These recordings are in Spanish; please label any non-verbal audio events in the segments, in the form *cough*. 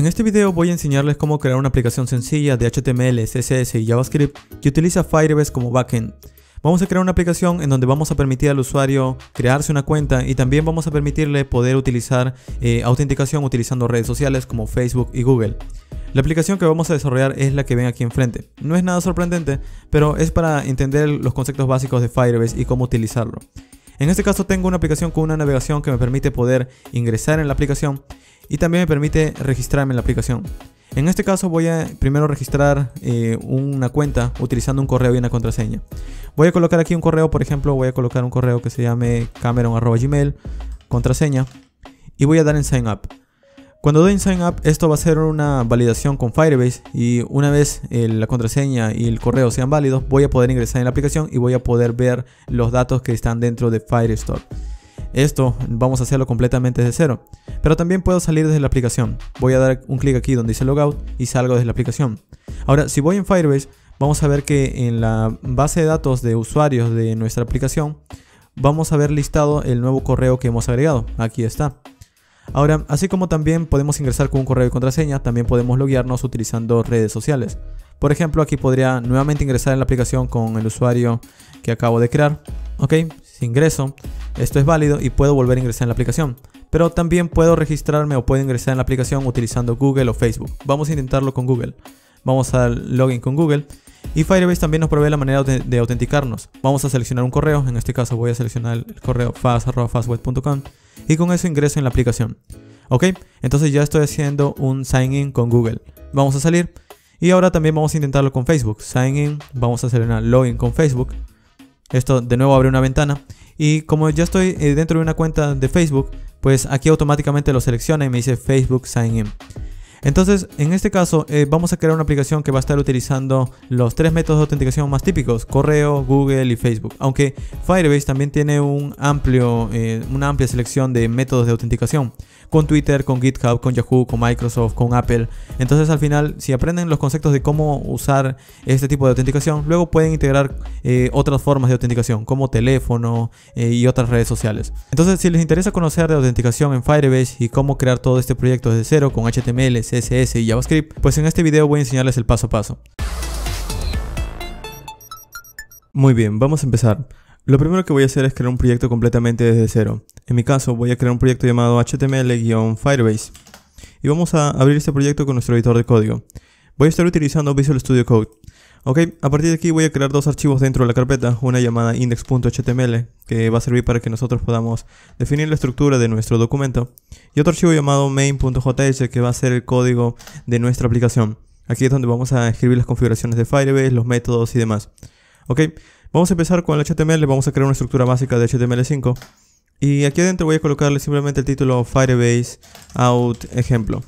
En este video voy a enseñarles cómo crear una aplicación sencilla de HTML, CSS y JavaScript que utiliza Firebase como backend. Vamos a crear una aplicación en donde vamos a permitir al usuario crearse una cuenta y también vamos a permitirle poder utilizar eh, autenticación utilizando redes sociales como Facebook y Google. La aplicación que vamos a desarrollar es la que ven aquí enfrente. No es nada sorprendente, pero es para entender los conceptos básicos de Firebase y cómo utilizarlo. En este caso tengo una aplicación con una navegación que me permite poder ingresar en la aplicación y también me permite registrarme en la aplicación. En este caso voy a primero registrar eh, una cuenta utilizando un correo y una contraseña. Voy a colocar aquí un correo, por ejemplo, voy a colocar un correo que se llame cameron.gmail, contraseña, y voy a dar en sign up. Cuando doy en sign up, esto va a ser una validación con Firebase y una vez eh, la contraseña y el correo sean válidos, voy a poder ingresar en la aplicación y voy a poder ver los datos que están dentro de Firestore. Esto vamos a hacerlo completamente desde cero. Pero también puedo salir desde la aplicación. Voy a dar un clic aquí donde dice logout y salgo desde la aplicación. Ahora, si voy en Firebase, vamos a ver que en la base de datos de usuarios de nuestra aplicación, vamos a ver listado el nuevo correo que hemos agregado. Aquí está. Ahora, así como también podemos ingresar con un correo y contraseña, también podemos loguearnos utilizando redes sociales. Por ejemplo, aquí podría nuevamente ingresar en la aplicación con el usuario que acabo de crear. Ok, ingreso, esto es válido y puedo volver a ingresar en la aplicación. Pero también puedo registrarme o puedo ingresar en la aplicación utilizando Google o Facebook. Vamos a intentarlo con Google. Vamos a login con Google. Y Firebase también nos provee la manera de, autenticarnos. Vamos a seleccionar un correo. En este caso voy a seleccionar el correo fast.fastweb.com. Y con eso ingreso en la aplicación. Ok, entonces ya estoy haciendo un sign in con Google. Vamos a salir. Y ahora también vamos a intentarlo con Facebook. Sign in, vamos a seleccionar login con Facebook. Esto de nuevo abre una ventana. Y como ya estoy eh, dentro de una cuenta de Facebook, pues aquí automáticamente lo selecciona y me dice Facebook Sign In. Entonces, en este caso, eh, vamos a crear una aplicación que va a estar utilizando los tres métodos de autenticación más típicos, correo, Google y Facebook. Aunque Firebase también tiene un amplio, eh, una amplia selección de métodos de autenticación con Twitter, con GitHub, con Yahoo, con Microsoft, con Apple. Entonces al final, si aprenden los conceptos de cómo usar este tipo de autenticación, luego pueden integrar eh, otras formas de autenticación, como teléfono eh, y otras redes sociales. Entonces, si les interesa conocer de autenticación en Firebase y cómo crear todo este proyecto desde cero con HTML, CSS y JavaScript, pues en este video voy a enseñarles el paso a paso. Muy bien, vamos a empezar. Lo primero que voy a hacer es crear un proyecto completamente desde cero. En mi caso voy a crear un proyecto llamado html-firebase y vamos a abrir este proyecto con nuestro editor de código. Voy a estar utilizando Visual Studio Code. Ok, a partir de aquí voy a crear dos archivos dentro de la carpeta, una llamada index.html, que va a servir para que nosotros podamos definir la estructura de nuestro documento, y otro archivo llamado main.js, que va a ser el código de nuestra aplicación. Aquí es donde vamos a escribir las configuraciones de Firebase, los métodos y demás. Ok, vamos a empezar con el HTML, vamos a crear una estructura básica de HTML5, y aquí adentro voy a colocarle simplemente el título Firebase Out Ejemplo.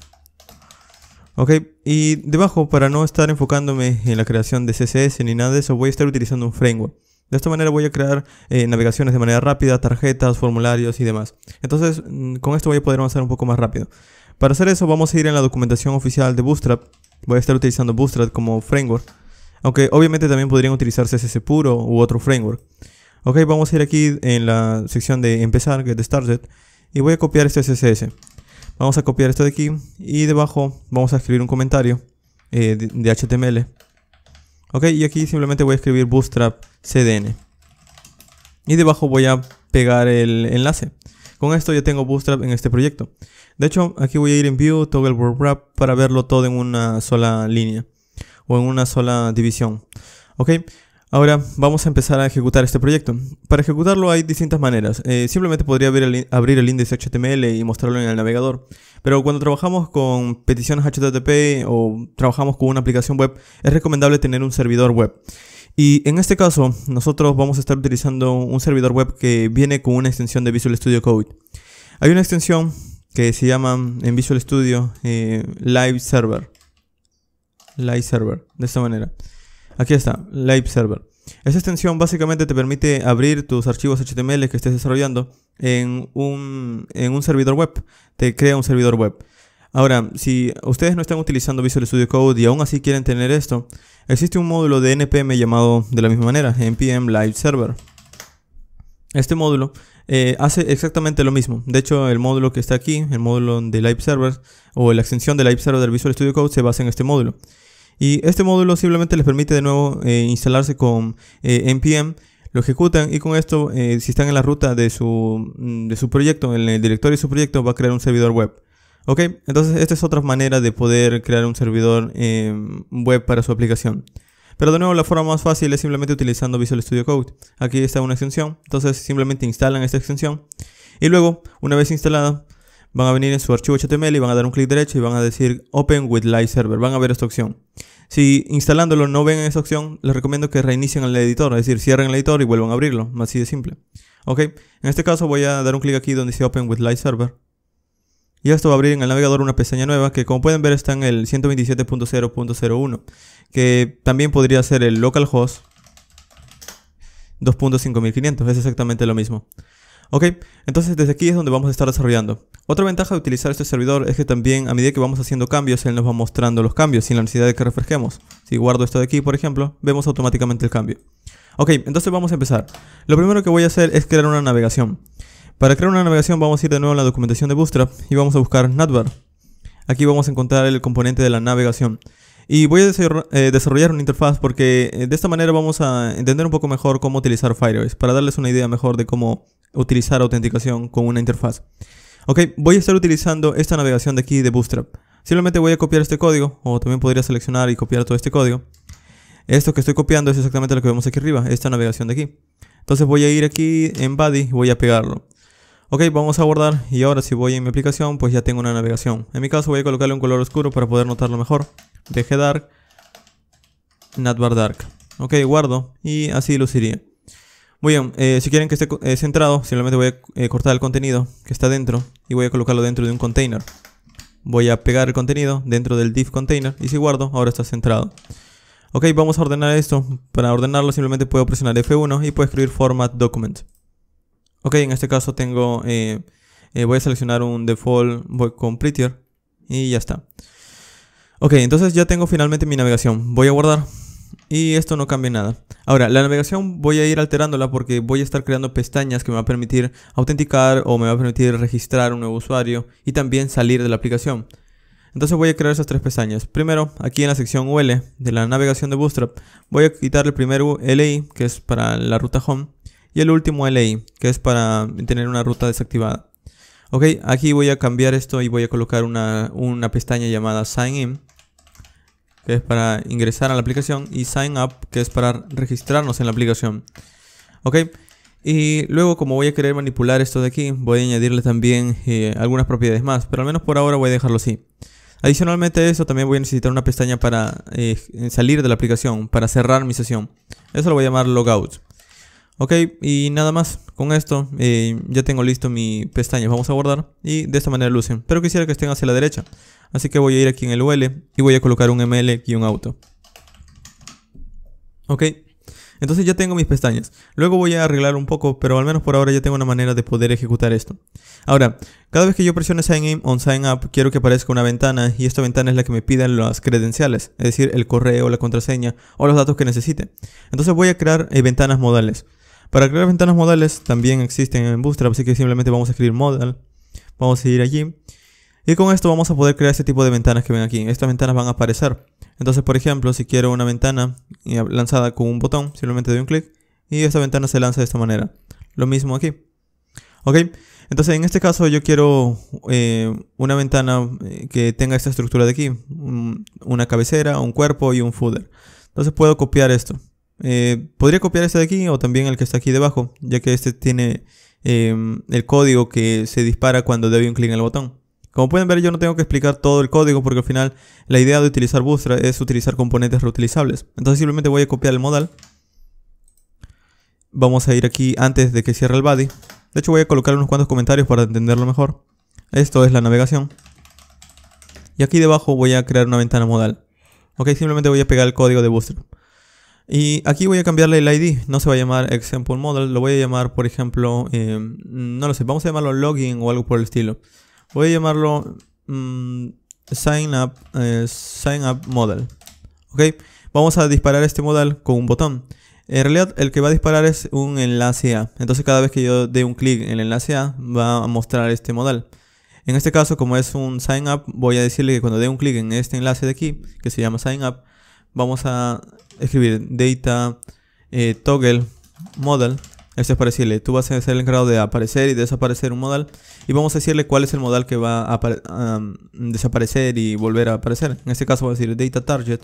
Ok, y debajo para no estar enfocándome en la creación de CSS ni nada de eso, voy a estar utilizando un framework. De esta manera voy a crear eh, navegaciones de manera rápida, tarjetas, formularios y demás. Entonces, mm, con esto voy a poder avanzar un poco más rápido. Para hacer eso vamos a ir en la documentación oficial de Bootstrap. Voy a estar utilizando Bootstrap como framework. Aunque obviamente también podrían utilizar CSS puro u otro framework. Ok, vamos a ir aquí en la sección de empezar, Get Started, y voy a copiar este CSS. Vamos a copiar esto de aquí y debajo vamos a escribir un comentario eh, de, HTML. Ok, y aquí simplemente voy a escribir Bootstrap CDN. Y debajo voy a pegar el enlace. Con esto ya tengo Bootstrap en este proyecto. De hecho, aquí voy a ir en View, Toggle Word Wrap para verlo todo en una sola línea o en una sola división. Ok, Ahora vamos a empezar a ejecutar este proyecto. Para ejecutarlo hay distintas maneras. Eh, simplemente podría abrir el, abrir índice HTML y mostrarlo en el navegador. Pero cuando trabajamos con peticiones HTTP o trabajamos con una aplicación web, es recomendable tener un servidor web. Y en este caso, nosotros vamos a estar utilizando un servidor web que viene con una extensión de Visual Studio Code. Hay una extensión que se llama en Visual Studio eh, Live Server. Live Server, de esta manera. Aquí está, Live Server. Esta extensión básicamente te permite abrir tus archivos HTML que estés desarrollando en un, servidor web. Te crea un servidor web. Ahora, si ustedes no están utilizando Visual Studio Code y aún así quieren tener esto, existe un módulo de NPM llamado de la misma manera, NPM Live Server. Este módulo eh, hace exactamente lo mismo. De hecho, el módulo que está aquí, el módulo de Live Server o la extensión de Live Server del Visual Studio Code se basa en este módulo. Y este módulo simplemente les permite de nuevo eh, instalarse con eh, npm, lo ejecutan y con esto, eh, si están en la ruta de su, mm, de su proyecto, en el directorio de su proyecto, va a crear un servidor web. Ok, entonces esta es otra manera de poder crear un servidor em, web para su aplicación. Pero de nuevo la forma más fácil es simplemente utilizando Visual Studio Code. Aquí está una extensión, entonces simplemente instalan esta extensión. Y luego, una vez instalada, van a venir en su archivo HTML y van a dar un clic derecho y van a decir Open with Live Server. Van a ver esta opción. Si instalándolo no ven esa opción, les recomiendo que reinicien el editor, es decir, cierren el editor y vuelvan a abrirlo, así de simple. Ok, en este caso voy a dar un clic aquí donde dice Open with Live Server. Y esto va a abrir en el navegador una pestaña nueva que como pueden ver está en el 127.0.01, que también podría ser el localhost 2.5500, es exactamente lo mismo. Ok, entonces desde aquí es donde vamos a estar desarrollando. Otra ventaja de utilizar este servidor es que también a medida que vamos haciendo cambios, él nos va mostrando los cambios sin la necesidad de que refresquemos. Si guardo esto de aquí, por ejemplo, vemos automáticamente el cambio. Ok, entonces vamos a empezar. Lo primero que voy a hacer es crear una navegación. Para crear una navegación vamos a ir de nuevo a la documentación de Bootstrap y vamos a buscar Navbar. Aquí vamos a encontrar el componente de la navegación. Y voy a desarrollar eh, una interfaz porque eh, de esta manera vamos a entender un poco mejor cómo utilizar Firebase, para darles una idea mejor de cómo utilizar autenticación con una interfaz. Ok, voy a estar utilizando esta navegación de aquí de Bootstrap. Simplemente voy a copiar este código, o también podría seleccionar y copiar todo este código. Esto que estoy copiando es exactamente lo que vemos aquí arriba, esta navegación de aquí. Entonces voy a ir aquí en body, y voy a pegarlo. Ok, vamos a guardar y ahora si voy en mi aplicación, pues ya tengo una navegación. En mi caso voy a colocarle un color oscuro para poder notarlo mejor. Deje dark, navbar dark. Ok, guardo y así luciría. Muy bien, eh, si quieren que esté eh, centrado, simplemente voy a eh, cortar el contenido que está dentro y voy a colocarlo dentro de un container. Voy a pegar el contenido dentro del div container y si guardo, ahora está centrado. Ok, vamos a ordenar esto. Para ordenarlo simplemente puedo presionar F1 y puedo escribir format document. Ok, en este caso tengo, voy a seleccionar un default voy con y ya está. Ok, entonces ya tengo finalmente mi navegación. Voy a guardar. Y esto no cambia nada. Ahora, la navegación voy a ir alterándola porque voy a estar creando pestañas que me va a permitir autenticar o me va a permitir registrar un nuevo usuario y también salir de la aplicación. Entonces voy a crear esas tres pestañas. Primero, aquí en la sección UL de la navegación de Bootstrap, voy a quitar el primer LI, que es para la ruta home, y el último LI, que es para tener una ruta desactivada. Ok, aquí voy a cambiar esto y voy a colocar una, una pestaña llamada Sign In que es para ingresar a la aplicación, y sign up, que es para registrarnos en la aplicación. Ok, y luego como voy a querer manipular esto de aquí, voy a añadirle también eh, algunas propiedades más, pero al menos por ahora voy a dejarlo así. Adicionalmente a eso también voy a necesitar una pestaña para eh, salir de la aplicación, para cerrar mi sesión. Eso lo voy a llamar logout. Ok, y nada más. Con esto eh, ya tengo listo mi pestaña. Vamos a guardar y de esta manera lucen. Pero quisiera que estén hacia la derecha. Así que voy a ir aquí en el UL y voy a colocar un ml-auto. y un Ok, entonces ya tengo mis pestañas. Luego voy a arreglar un poco, pero al menos por ahora ya tengo una manera de poder ejecutar esto. Ahora, cada vez que yo presione Sign In on Sign Up, quiero que aparezca una ventana y esta ventana es la que me pidan las credenciales, es decir, el correo, la contraseña o los datos que necesite. Entonces voy a crear eh, ventanas modales. Para crear ventanas modales también existen en Bootstrap, así que simplemente vamos a escribir modal. Vamos a ir allí y con esto vamos a poder crear este tipo de ventanas que ven aquí. Estas ventanas van a aparecer. Entonces, por ejemplo, si quiero una ventana eh, lanzada con un botón, simplemente doy un clic y esta ventana se lanza de esta manera. Lo mismo aquí. ¿Ok? Entonces, en este caso yo quiero eh, una ventana eh, que tenga esta estructura de aquí. Una cabecera, un cuerpo y un footer. Entonces puedo copiar esto. podría copiar este de aquí o también el que está aquí debajo, ya que este tiene el código que se dispara cuando doy un clic en el botón. Como pueden ver yo no tengo que explicar todo el código porque al final la idea de utilizar Bootstrap es utilizar componentes reutilizables. Entonces simplemente voy a copiar el modal. Vamos a ir aquí antes de que cierre el body. De hecho voy a colocar unos cuantos comentarios para entenderlo mejor. Esto es la navegación. Y aquí debajo voy a crear una ventana modal. Ok, simplemente voy a pegar el código de Bootstrap. Y aquí voy a cambiarle el ID, no se va a llamar example model, lo voy a llamar por ejemplo, eh, no lo sé, vamos a llamarlo login o algo por el estilo. Voy a llamarlo mm, sign, up, eh, sign Up Model. ¿Ok? Vamos a disparar este modal con un botón. En realidad el que va a disparar es un enlace A. Entonces cada vez que yo dé un clic en el enlace A va a mostrar este modal. En este caso como es un sign up voy a decirle que cuando dé un clic en este enlace de aquí que se llama sign up vamos a escribir data eh, toggle model esto es para decirle, tú vas a ser el grado de aparecer y desaparecer un modal. Y vamos a decirle cuál es el modal que va a desaparecer y volver a aparecer. En este caso voy a decir data target.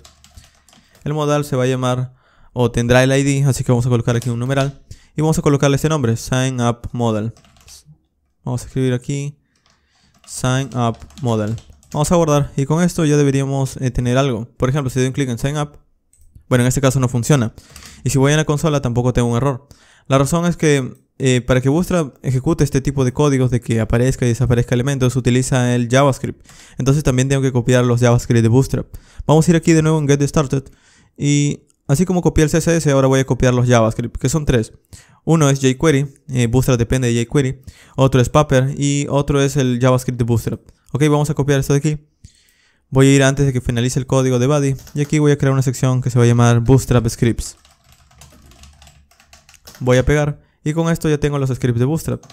El modal se va a llamar o tendrá el ID, así que vamos a colocar aquí un numeral. Y vamos a colocarle este nombre, sign up modal. Vamos a escribir aquí, sign up modal. Vamos a guardar y con esto ya deberíamos eh, tener algo. Por ejemplo, si doy un clic en sign up, bueno, en este caso no funciona. Y si voy a la consola tampoco tengo un error. La razón es que eh, para que Bootstrap ejecute este tipo de códigos de que aparezca y desaparezca elementos, utiliza el JavaScript. Entonces también tengo que copiar los JavaScript de Bootstrap. Vamos a ir aquí de nuevo en Get Started. Y así como copié el CSS, ahora voy a copiar los JavaScript, que son tres. Uno es jQuery, eh, Bootstrap depende de jQuery. Otro es Paper y otro es el JavaScript de Bootstrap. Ok, vamos a copiar esto de aquí. Voy a ir antes de que finalice el código de body. Y aquí voy a crear una sección que se va a llamar Bootstrap Scripts. Voy a pegar. Y con esto ya tengo los scripts de Bootstrap.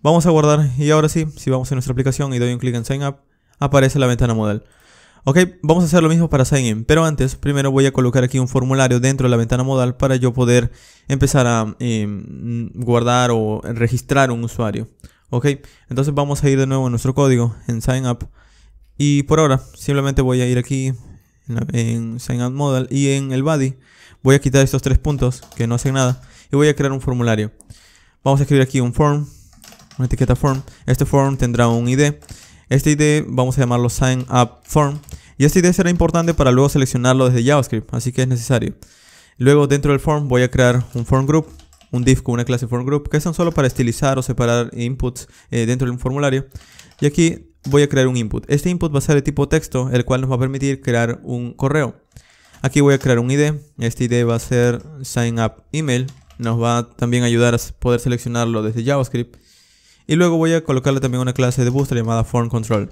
Vamos a guardar y ahora sí, si vamos a nuestra aplicación y doy un clic en Sign Up, aparece la ventana modal. Ok, vamos a hacer lo mismo para Sign In, pero antes primero voy a colocar aquí un formulario dentro de la ventana modal para yo poder empezar a em, guardar o registrar un usuario. Ok, entonces vamos a ir de nuevo a nuestro código en Sign Up y por ahora simplemente voy a ir aquí en, en Sign Up Modal y en el Body voy a quitar estos tres puntos que no hacen nada y voy a crear un formulario. Vamos a escribir aquí un form, una etiqueta form. Este form tendrá un ID. Este ID vamos a llamarlo sign up form. Y este ID será importante para luego seleccionarlo desde JavaScript, así que es necesario. Luego dentro del form voy a crear un form group, un div con una clase form group, que son solo para estilizar o separar inputs eh, dentro de un formulario. Y aquí voy a crear un input. Este input va a ser de tipo texto, el cual nos va a permitir crear un correo. Aquí voy a crear un ID. Este ID va a ser sign up email nos va también a ayudar a poder seleccionarlo desde JavaScript. Y luego voy a colocarle también una clase de booster llamada form control.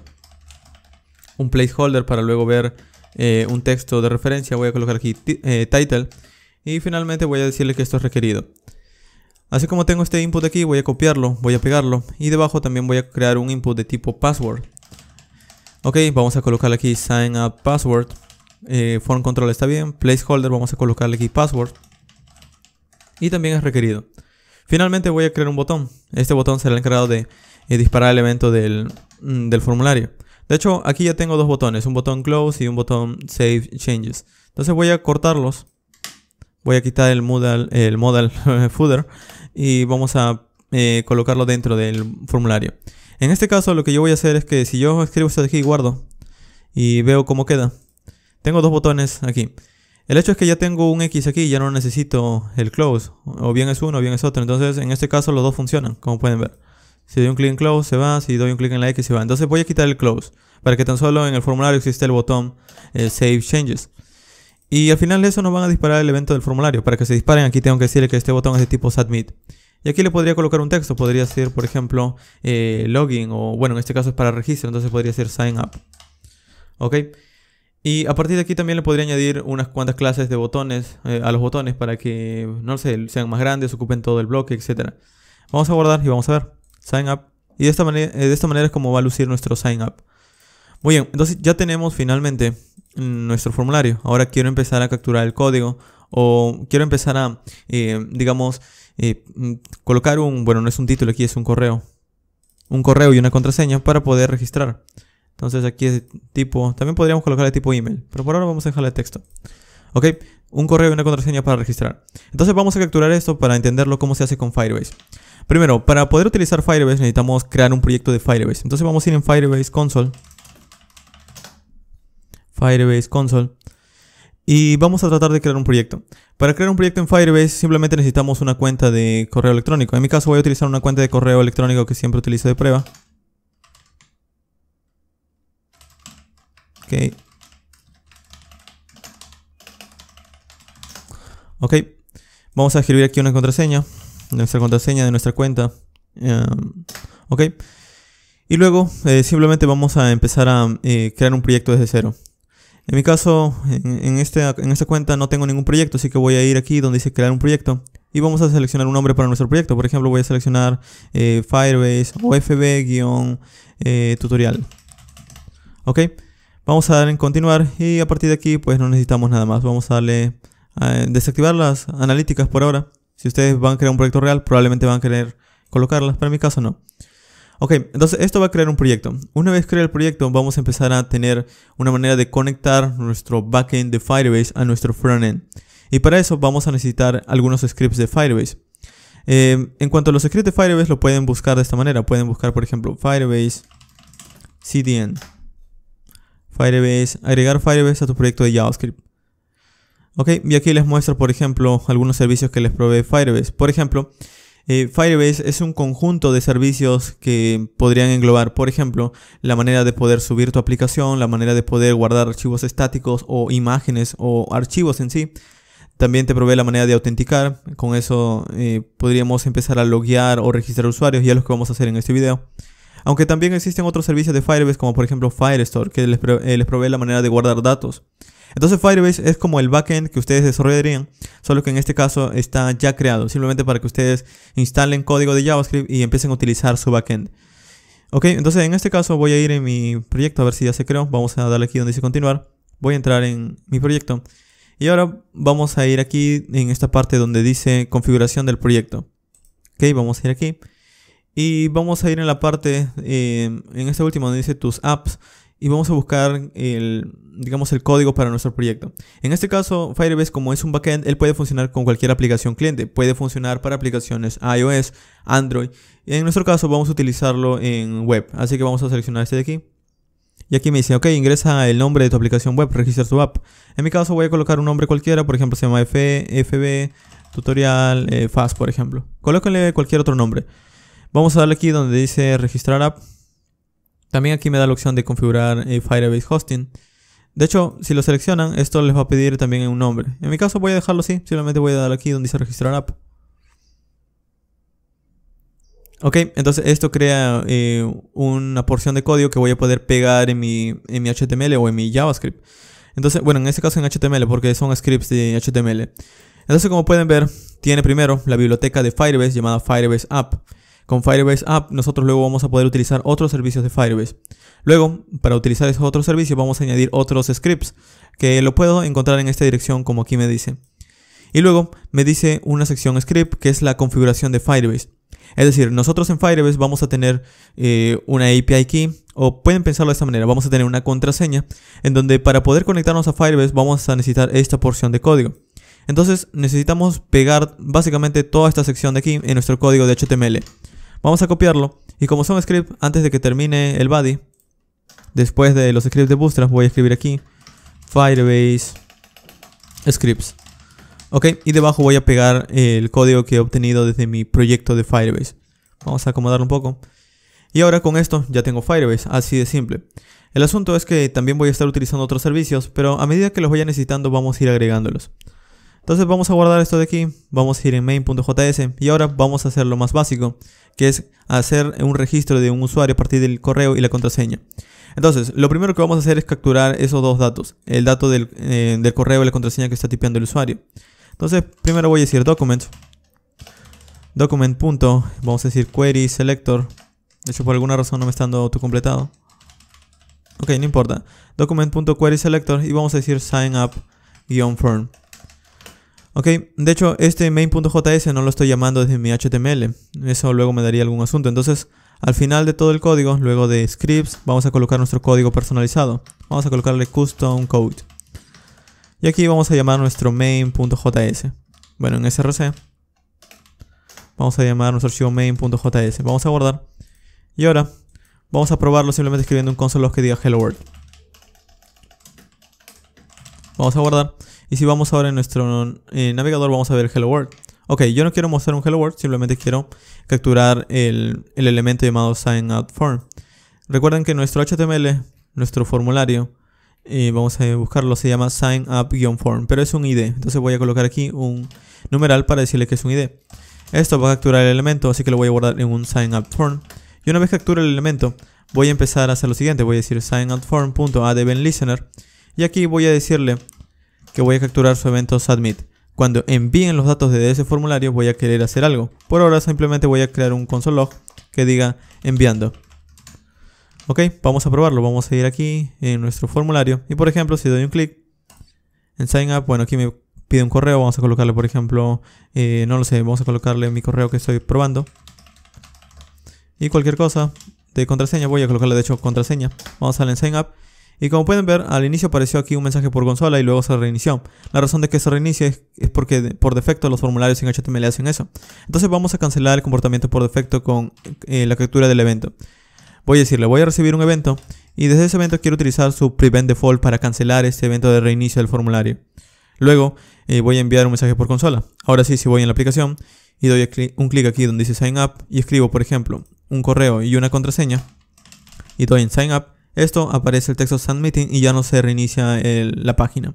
Un placeholder para luego ver eh, un texto de referencia. Voy a colocar aquí eh, title. Y finalmente voy a decirle que esto es requerido. Así como tengo este input aquí, voy a copiarlo, voy a pegarlo. Y debajo también voy a crear un input de tipo password. Ok, vamos a colocarle aquí sign up password. Eh, form control está bien. Placeholder, vamos a colocarle aquí password y también es requerido. Finalmente voy a crear un botón. Este botón será el encargado de eh, disparar el evento del, mm, del, formulario. De hecho, aquí ya tengo dos botones, un botón close y un botón save changes. Entonces voy a cortarlos. Voy a quitar el modal, el modal *laughs* footer y vamos a eh, colocarlo dentro del formulario. En este caso lo que yo voy a hacer es que si yo escribo esto aquí y guardo y veo cómo queda. Tengo dos botones aquí. El hecho es que ya tengo un X aquí, ya no necesito el close. O bien es uno o bien es otro. Entonces, en este caso los dos funcionan, como pueden ver. Si doy un clic en close, se va. Si doy un clic en la X, se va. Entonces voy a quitar el close. Para que tan solo en el formulario exista el botón eh, Save Changes. Y al final de eso nos van a disparar el evento del formulario. Para que se disparen, aquí tengo que decirle que este botón es de tipo Submit. Y aquí le podría colocar un texto. Podría ser, por ejemplo, eh, login. O bueno, en este caso es para registro. Entonces podría ser sign up. ¿Ok? Y a partir de aquí también le podría añadir unas cuantas clases de botones eh, a los botones para que, no sé, sean más grandes, ocupen todo el bloque, etc. Vamos a guardar y vamos a ver. Sign up. Y de esta, manera, eh, de esta manera es como va a lucir nuestro sign up. Muy bien, entonces ya tenemos finalmente nuestro formulario. Ahora quiero empezar a capturar el código o quiero empezar a, eh, digamos, colocar un, bueno, no es un título aquí, es un correo. Un correo y una contraseña para poder registrar. Entonces aquí es tipo, también podríamos colocarle tipo email, pero por ahora vamos a dejarle texto. Ok, un correo y una contraseña para registrar. Entonces vamos a capturar esto para entenderlo cómo se hace con Firebase. Primero, para poder utilizar Firebase necesitamos crear un proyecto de Firebase. Entonces vamos a ir en Firebase Console. Firebase Console. Y vamos a tratar de crear un proyecto. Para crear un proyecto en Firebase simplemente necesitamos una cuenta de correo electrónico. En mi caso voy a utilizar una cuenta de correo electrónico que siempre utilizo de prueba. Ok. Vamos a escribir aquí una contraseña. Nuestra contraseña de nuestra cuenta. Em, ok. Y luego eh, simplemente vamos a empezar a eh, crear un proyecto desde cero. En mi caso, en, este, en esta cuenta no tengo ningún proyecto, así que voy a ir aquí donde dice crear un proyecto y vamos a seleccionar un nombre para nuestro proyecto. Por ejemplo, voy a seleccionar eh, Firebase o FB-tutorial. ¿Ok? Vamos a dar en continuar y a partir de aquí pues no necesitamos nada más. Vamos a darle a eh, desactivar las analíticas por ahora. Si ustedes van a crear un proyecto real, probablemente van a querer colocarlas, pero en mi caso no. Ok, entonces esto va a crear un proyecto. Una vez creado el proyecto, vamos a empezar a tener una manera de conectar nuestro backend de Firebase a nuestro frontend. Y para eso vamos a necesitar algunos scripts de Firebase. Eh, en cuanto a los scripts de Firebase, lo pueden buscar de esta manera. Pueden buscar, por ejemplo, Firebase CDN. Firebase, agregar Firebase a tu proyecto de JavaScript. Ok, y aquí les muestro, por ejemplo, algunos servicios que les provee Firebase. Por ejemplo, eh, Firebase es un conjunto de servicios que podrían englobar, por ejemplo, la manera de poder subir tu aplicación, la manera de poder guardar archivos estáticos o imágenes o archivos en sí. También te provee la manera de autenticar. Con eso eh, podríamos empezar a loguear o registrar usuarios y es lo que vamos a hacer en este video. Aunque también existen otros servicios de Firebase como por ejemplo Firestore que eh, les, provee la manera de guardar datos. Entonces Firebase es como el backend que ustedes desarrollarían, solo que en este caso está ya creado, simplemente para que ustedes instalen código de JavaScript y empiecen a utilizar su backend. Ok, entonces en este caso voy a ir en mi proyecto a ver si ya se creó. Vamos a darle aquí donde dice continuar. Voy a entrar en mi proyecto. Y ahora vamos a ir aquí en esta parte donde dice configuración del proyecto. Ok, vamos a ir aquí. Y vamos a ir en la parte, eh, en esta última donde dice tus apps, y vamos a buscar el, digamos, el código para nuestro proyecto. En este caso, Firebase, como es un backend, él puede funcionar con cualquier aplicación cliente. Puede funcionar para aplicaciones iOS, Android. En nuestro caso, vamos a utilizarlo en web. Así que vamos a seleccionar este de aquí. Y aquí me dice, ok, ingresa el nombre de tu aplicación web, registra tu app. En mi caso voy a colocar un nombre cualquiera, por ejemplo se llama F, FB, tutorial, eh, fast, por ejemplo. Colóquenle cualquier otro nombre. Vamos a darle aquí donde dice registrar app. También aquí me da la opción de configurar eh, Firebase Hosting. De hecho, si lo seleccionan, esto les va a pedir también un nombre. En mi caso voy a dejarlo así, simplemente voy a darle aquí donde dice registrar app. Ok, entonces esto crea eh, una porción de código que voy a poder pegar en mi, en mi HTML o en mi JavaScript. Entonces, bueno, en este caso en HTML porque son scripts de HTML. Entonces, como pueden ver, tiene primero la biblioteca de Firebase llamada Firebase App. Con Firebase App nosotros luego vamos a poder utilizar otros servicios de Firebase. Luego, para utilizar esos otros servicios vamos a añadir otros scripts que lo puedo encontrar en esta dirección como aquí me dice. Y luego me dice una sección script que es la configuración de Firebase. Es decir, nosotros en Firebase vamos a tener eh, una API key o pueden pensarlo de esta manera, vamos a tener una contraseña en donde para poder conectarnos a Firebase vamos a necesitar esta porción de código. Entonces necesitamos pegar básicamente toda esta sección de aquí en nuestro código de HTML. Vamos a copiarlo. Y como son scripts, antes de que termine el body, después de los scripts de Bootstrap, voy a escribir aquí Firebase Scripts. Ok, y debajo voy a pegar el código que he obtenido desde mi proyecto de Firebase. Vamos a acomodarlo un poco. Y ahora con esto ya tengo Firebase, así de simple. El asunto es que también voy a estar utilizando otros servicios, pero a medida que los vaya necesitando vamos a ir agregándolos. Entonces vamos a guardar esto de aquí, vamos a ir en main.js y ahora vamos a hacer lo más básico, que es hacer un registro de un usuario a partir del correo y la contraseña. Entonces, lo primero que vamos a hacer es capturar esos dos datos, el dato del, eh, correo y la contraseña que está tipeando el usuario. Entonces, primero voy a decir document, document. vamos a decir query selector. De hecho, por alguna razón no me está dando completado. Ok, no importa. selector y vamos a decir sign up firm. Ok, de hecho, este main.js no lo estoy llamando desde mi HTML. Eso luego me daría algún asunto. Entonces, al final de todo el código, luego de scripts, vamos a colocar nuestro código personalizado. Vamos a colocarle custom code. Y aquí vamos a llamar nuestro main.js. Bueno, en src. Vamos a llamar nuestro archivo main.js. Vamos a guardar. Y ahora, vamos a probarlo simplemente escribiendo un console que diga hello world. Vamos a guardar. Y si vamos ahora en nuestro navegador, vamos a ver Hello World. Ok, yo no quiero mostrar un Hello World, simplemente quiero capturar el, elemento llamado Sign up Form. Recuerden que nuestro HTML, nuestro formulario, eh, vamos a buscarlo, se llama Sign Up-Form, pero es un ID. Entonces voy a colocar aquí un numeral para decirle que es un ID. Esto va a capturar el elemento, así que lo voy a guardar en un Sign Up Form. Y una vez captura el elemento, voy a empezar a hacer lo siguiente. Voy a decir sign Y aquí voy a decirle que voy a capturar su evento submit. Cuando envíen los datos de ese formulario voy a querer hacer algo. Por ahora simplemente voy a crear un console log que diga enviando. Ok, vamos a probarlo. Vamos a ir aquí en nuestro formulario. Y por ejemplo, si doy un clic en sign up, bueno, aquí me pide un correo. Vamos a colocarle, por ejemplo, eh, no lo sé, vamos a colocarle mi correo que estoy probando. Y cualquier cosa de contraseña, voy a colocarle de hecho contraseña. Vamos a darle en sign up. Y como pueden ver, al inicio apareció aquí un mensaje por consola y luego se reinició. La razón de que se reinicie es, porque por defecto los formularios en HTML hacen eso. Entonces vamos a cancelar el comportamiento por defecto con eh, la captura del evento. Voy a decirle, voy a recibir un evento y desde ese evento quiero utilizar su prevent default para cancelar este evento de reinicio del formulario. Luego eh, voy a enviar un mensaje por consola. Ahora sí, si voy en la aplicación y doy un clic aquí donde dice sign up y escribo, por ejemplo, un correo y una contraseña y doy en sign up, esto aparece el texto submitting y ya no se reinicia la página.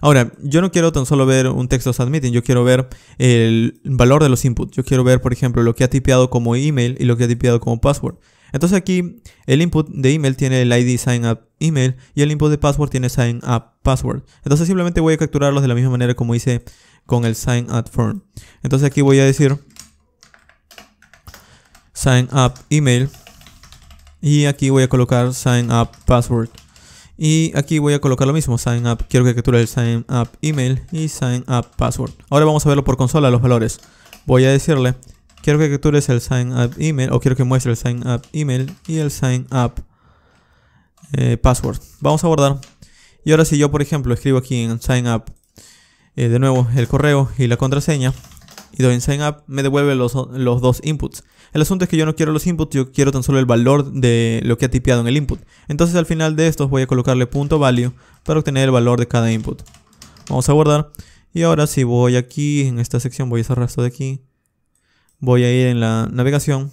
Ahora, yo no quiero tan solo ver un texto submitting, yo quiero ver el valor de los inputs. Yo quiero ver, por ejemplo, lo que ha tipeado como email y lo que ha tipeado como password. Entonces aquí el input de email tiene el ID sign up email y el input de password tiene sign up password. Entonces simplemente voy a capturarlos de la misma manera como hice con el sign up form. Entonces aquí voy a decir sign up email y aquí voy a colocar sign up password. Y aquí voy a colocar lo mismo, sign up, quiero que capture el sign up email y sign up password. Ahora vamos a verlo por consola, los valores. Voy a decirle, quiero que captures el sign up email o quiero que muestre el sign up email y el sign up eh, password. Vamos a guardar. Y ahora si yo, por ejemplo, escribo aquí en sign up eh, de nuevo el correo y la contraseña, y doy en sign up me devuelve los, los, dos inputs. El asunto es que yo no quiero los inputs, yo quiero tan solo el valor de lo que ha tipeado en el input. Entonces al final de estos voy a colocarle punto value para obtener el valor de cada input. Vamos a guardar. Y ahora si voy aquí, en esta sección voy a cerrar esto de aquí. Voy a ir en la navegación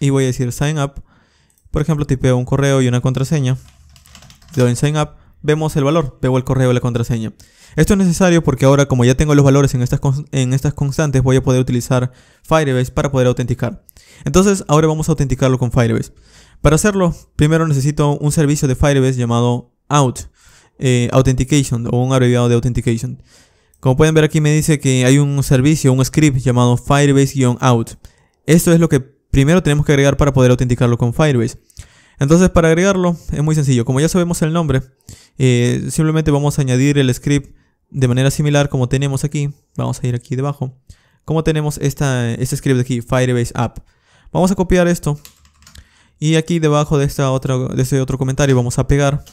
y voy a decir sign up. Por ejemplo, tipeo un correo y una contraseña. Doy en sign up vemos el valor, veo el correo y la contraseña. Esto es necesario porque ahora como ya tengo los valores en estas, en estas constantes voy a poder utilizar Firebase para poder autenticar. Entonces ahora vamos a autenticarlo con Firebase. Para hacerlo, primero necesito un servicio de Firebase llamado out, eh, Authentication o un abreviado de Authentication. Como pueden ver aquí me dice que hay un servicio, un script llamado Firebase-out. Esto es lo que primero tenemos que agregar para poder autenticarlo con Firebase. Entonces para agregarlo es muy sencillo. Como ya sabemos el nombre, eh, simplemente vamos a añadir el script de manera similar como tenemos aquí. Vamos a ir aquí debajo. Como tenemos esta, este script de aquí, Firebase App. Vamos a copiar esto. Y aquí debajo de, esta otra, este otro comentario vamos a pegar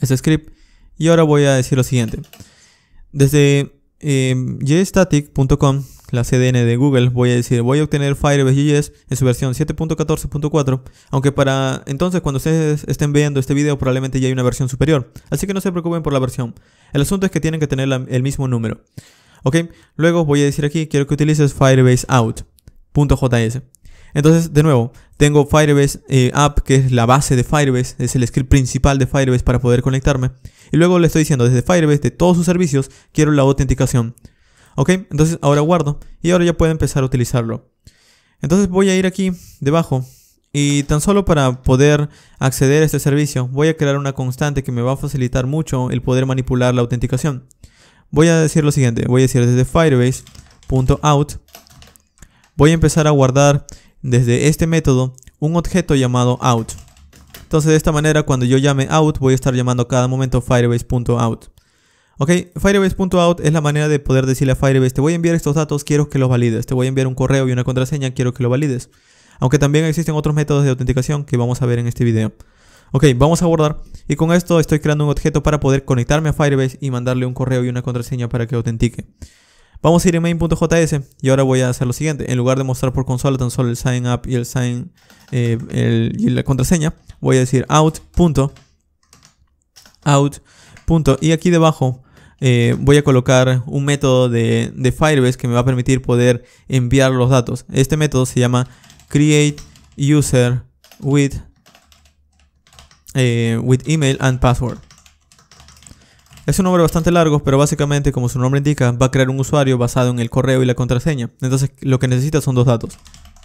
este script. Y ahora voy a decir lo siguiente. Desde eh, jstatic.com la CDN de Google, voy a decir, voy a obtener Firebase JS en su versión 7.14.4, aunque para entonces cuando ustedes estén viendo este video probablemente ya hay una versión superior, así que no se preocupen por la versión. El asunto es que tienen que tener el mismo número. Ok, luego voy a decir aquí, quiero que utilices Firebase out.js. Entonces, de nuevo, tengo Firebase eh, app, que es la base de Firebase, es el script principal de Firebase para poder conectarme. Y luego le estoy diciendo, desde Firebase, de todos sus servicios, quiero la autenticación. Ok, entonces ahora guardo y ahora ya puedo empezar a utilizarlo. Entonces voy a ir aquí debajo y tan solo para poder acceder a este servicio voy a crear una constante que me va a facilitar mucho el poder manipular la autenticación. Voy a decir lo siguiente, voy a decir desde firebase.out voy a empezar a guardar desde este método un objeto llamado out. Entonces de esta manera cuando yo llame out voy a estar llamando cada momento firebase.out. Ok, Firebase.out es la manera de poder decirle a Firebase, te voy a enviar estos datos, quiero que los valides. Te voy a enviar un correo y una contraseña, quiero que lo valides. Aunque también existen otros métodos de autenticación que vamos a ver en este video. Ok, vamos a guardar Y con esto estoy creando un objeto para poder conectarme a Firebase y mandarle un correo y una contraseña para que autentique. Vamos a ir a main.js y ahora voy a hacer lo siguiente. En lugar de mostrar por consola tan solo el sign up y el sign eh, y la contraseña, voy a decir out. Punto, y aquí debajo eh, voy a colocar un método de, de, Firebase que me va a permitir poder enviar los datos. Este método se llama create user with, eh, with email and password. Es un nombre bastante largo, pero básicamente, como su nombre indica, va a crear un usuario basado en el correo y la contraseña. Entonces, lo que necesita son dos datos,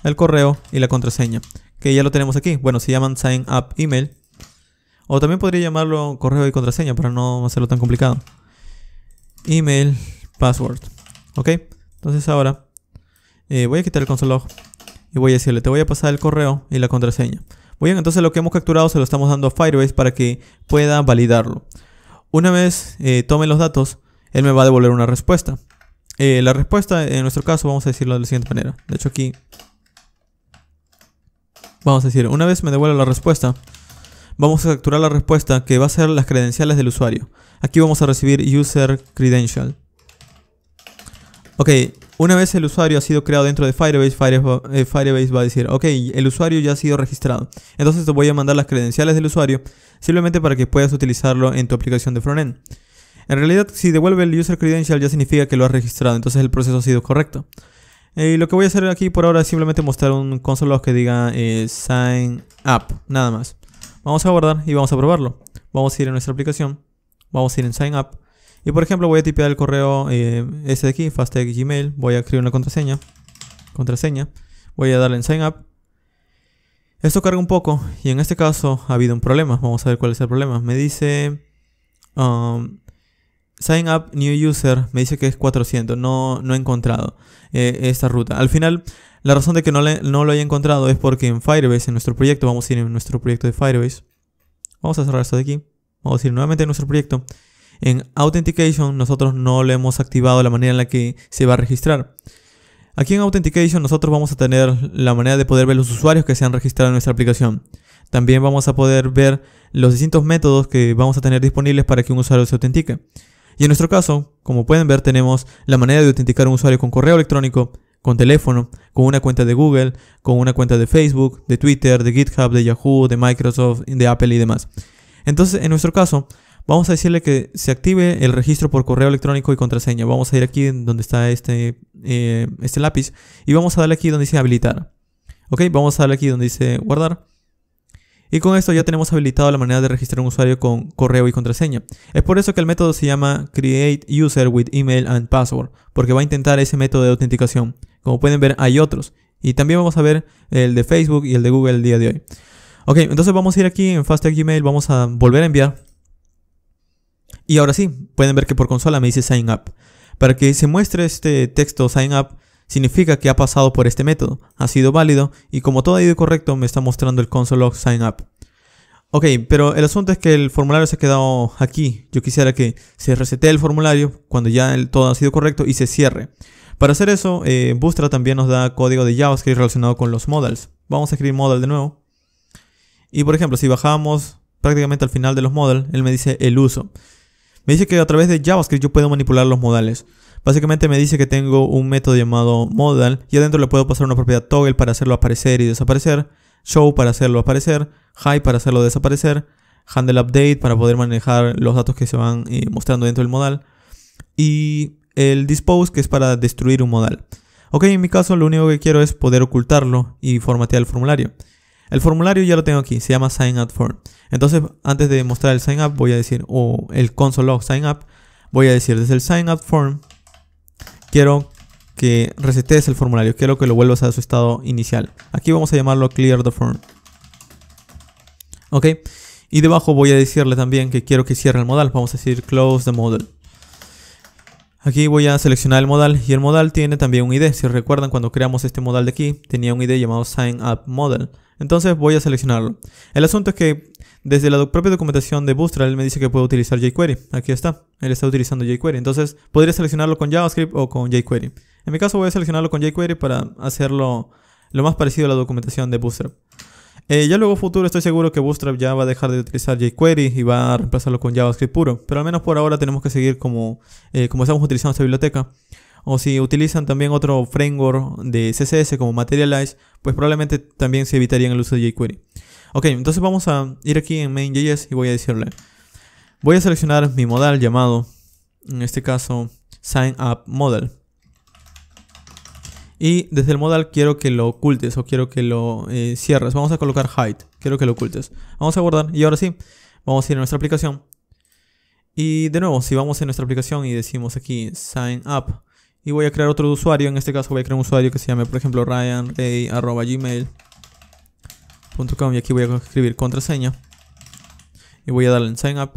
el correo y la contraseña, que ya lo tenemos aquí. Bueno, se llaman sign up email, o también podría llamarlo correo y contraseña para no hacerlo tan complicado email, password. ¿Ok? Entonces ahora eh, voy a quitar el console y voy a decirle, te voy a pasar el correo y la contraseña. Muy bien, entonces lo que hemos capturado se lo estamos dando a Firebase para que pueda validarlo. Una vez eh, tome los datos, él me va a devolver una respuesta. Eh, la respuesta, en nuestro caso, vamos a decirlo de la siguiente manera. De hecho, aquí vamos a decir, una vez me devuelve la respuesta, vamos a capturar la respuesta que va a ser las credenciales del usuario. Aquí vamos a recibir user credential. Ok, una vez el usuario ha sido creado dentro de Firebase, eh, Firebase, va a decir, ok, el usuario ya ha sido registrado. Entonces te voy a mandar las credenciales del usuario, simplemente para que puedas utilizarlo en tu aplicación de frontend. En realidad, si devuelve el user credential ya significa que lo has registrado, entonces el proceso ha sido correcto. Y eh, lo que voy a hacer aquí por ahora es simplemente mostrar un console que diga eh, sign up, nada más. Vamos a guardar y vamos a probarlo. Vamos a ir a nuestra aplicación. Vamos a ir en sign up. Y por ejemplo voy a tipear el correo este eh, de aquí, fasttag Gmail. Voy a escribir una contraseña. Contraseña. Voy a darle en sign up. Esto carga un poco y en este caso ha habido un problema. Vamos a ver cuál es el problema. Me dice... Um, sign up new user. Me dice que es 400. No, no he encontrado eh, esta ruta. Al final la razón de que no, no, lo haya encontrado es porque en Firebase, en nuestro proyecto, vamos a ir en nuestro proyecto de Firebase. Vamos a cerrar esto de aquí vamos a decir nuevamente nuestro proyecto, en Authentication nosotros no le hemos activado la manera en la que se va a registrar. Aquí en Authentication nosotros vamos a tener la manera de poder ver los usuarios que se han registrado en nuestra aplicación. También vamos a poder ver los distintos métodos que vamos a tener disponibles para que un usuario se autentique. Y en nuestro caso, como pueden ver, tenemos la manera de autenticar un usuario con correo electrónico, con teléfono, con una cuenta de Google, con una cuenta de Facebook, de Twitter, de GitHub, de Yahoo, de Microsoft, de Apple y demás. Entonces, en nuestro caso, vamos a decirle que se active el registro por correo electrónico y contraseña. Vamos a ir aquí donde está este, eh, este lápiz y vamos a darle aquí donde dice habilitar. Ok, vamos a darle aquí donde dice guardar. Y con esto ya tenemos habilitado la manera de registrar un usuario con correo y contraseña. Es por eso que el método se llama create user with email and password, porque va a intentar ese método de autenticación. Como pueden ver hay otros. Y también vamos a ver el de Facebook y el de Google el día de hoy. Ok, entonces vamos a ir aquí en Fastag Gmail, vamos a volver a enviar. Y ahora sí, pueden ver que por consola me dice sign up. Para que se muestre este texto sign up, significa que ha pasado por este método, ha sido válido y como todo ha ido correcto me está mostrando el console log sign up. Ok, pero el asunto es que el formulario se ha quedado aquí. Yo quisiera que se resete el formulario cuando ya todo ha sido correcto y se cierre. Para hacer eso, eh, Bootstrap también nos da código de JavaScript relacionado con los modals. Vamos a escribir modal de nuevo. Y por ejemplo, si bajamos prácticamente al final de los modal, él me dice el uso. Me dice que a través de JavaScript yo puedo manipular los modales. Básicamente me dice que tengo un método llamado modal y adentro le puedo pasar una propiedad toggle para hacerlo aparecer y desaparecer, show para hacerlo aparecer, high para hacerlo desaparecer, handle update para poder manejar los datos que se van eh, mostrando dentro del modal y el dispose que es para destruir un modal. Ok, en mi caso lo único que quiero es poder ocultarlo y formatear el formulario. El formulario ya lo tengo aquí, se llama Sign Up Form. Entonces, antes de mostrar el Sign Up, voy a decir, o el console log Sign Up, voy a decir desde el Sign Up Form, quiero que resetees el formulario, quiero que lo vuelvas a su estado inicial. Aquí vamos a llamarlo Clear the Form. Ok, y debajo voy a decirle también que quiero que cierre el modal, vamos a decir Close the Model. Aquí voy a seleccionar el modal y el modal tiene también un ID. Si recuerdan, cuando creamos este modal de aquí, tenía un ID llamado Sign Up Model. Entonces voy a seleccionarlo. El asunto es que desde la propia documentación de Bootstrap él me dice que puedo utilizar jQuery. Aquí está, él está utilizando jQuery. Entonces podría seleccionarlo con JavaScript o con jQuery. En mi caso voy a seleccionarlo con jQuery para hacerlo lo más parecido a la documentación de Bootstrap. Eh, ya luego futuro estoy seguro que Bootstrap ya va a dejar de utilizar jQuery y va a reemplazarlo con JavaScript puro. Pero al menos por ahora tenemos que seguir como, eh, como estamos utilizando esta biblioteca. O si utilizan también otro framework de CSS como Materialize, pues probablemente también se evitarían el uso de jQuery. Ok, entonces vamos a ir aquí en main.js y voy a decirle, voy a seleccionar mi modal llamado, en este caso, sign up model. Y desde el modal quiero que lo ocultes o quiero que lo eh, cierres. Vamos a colocar hide. Quiero que lo ocultes. Vamos a guardar. Y ahora sí, vamos a ir a nuestra aplicación. Y de nuevo, si vamos en nuestra aplicación y decimos aquí sign up, y voy a crear otro usuario. En este caso voy a crear un usuario que se llame, por ejemplo, ryanray.gmail.com y aquí voy a escribir contraseña y voy a darle en sign up.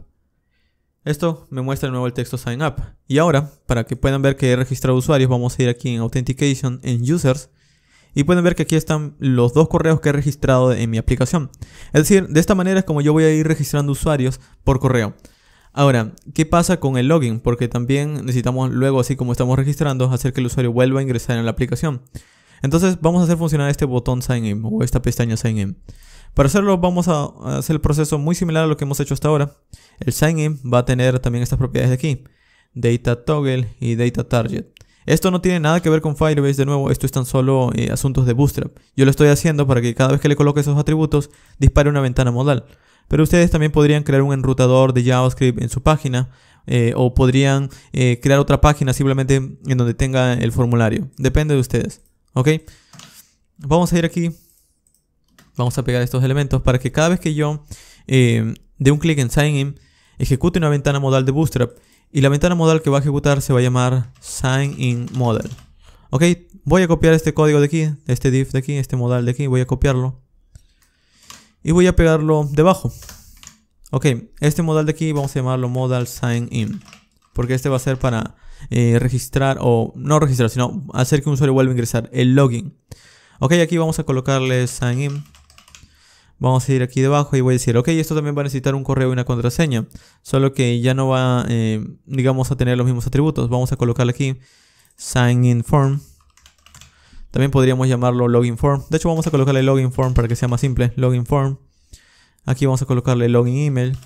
Esto me muestra de nuevo el texto sign up. Y ahora, para que puedan ver que he registrado usuarios, vamos a ir aquí en authentication, en users. Y pueden ver que aquí están los dos correos que he registrado en mi aplicación. Es decir, de esta manera es como yo voy a ir registrando usuarios por correo. Ahora, ¿qué pasa con el login? Porque también necesitamos luego, así como estamos registrando, hacer que el usuario vuelva a ingresar en la aplicación. Entonces vamos a hacer funcionar este botón Sign In o esta pestaña Sign In. Para hacerlo vamos a hacer el proceso muy similar a lo que hemos hecho hasta ahora. El Sign In va a tener también estas propiedades de aquí. Data Toggle y Data Target. Esto no tiene nada que ver con Firebase de nuevo, esto es tan solo eh, asuntos de Bootstrap. Yo lo estoy haciendo para que cada vez que le coloque esos atributos dispare una ventana modal. Pero ustedes también podrían crear un enrutador de JavaScript en su página eh, o podrían eh, crear otra página simplemente en donde tenga el formulario. Depende de ustedes. ¿Ok? Vamos a ir aquí. Vamos a pegar estos elementos para que cada vez que yo eh, dé un clic en Sign In, ejecute una ventana modal de Bootstrap. Y la ventana modal que va a ejecutar se va a llamar Sign In Model. Ok, voy a copiar este código de aquí, este div de aquí, este modal de aquí, voy a copiarlo y voy a pegarlo debajo. Ok, este modal de aquí vamos a llamarlo modal sign in. Porque este va a ser para eh, registrar o no registrar, sino hacer que un usuario vuelva a ingresar el login. Ok, aquí vamos a colocarle sign in. Vamos a ir aquí debajo y voy a decir, ok, esto también va a necesitar un correo y una contraseña. Solo que ya no va, eh, digamos, a tener los mismos atributos. Vamos a colocarle aquí sign in form. También podríamos llamarlo login form. De hecho, vamos a colocarle login form para que sea más simple. Login form. Aquí vamos a colocarle login email.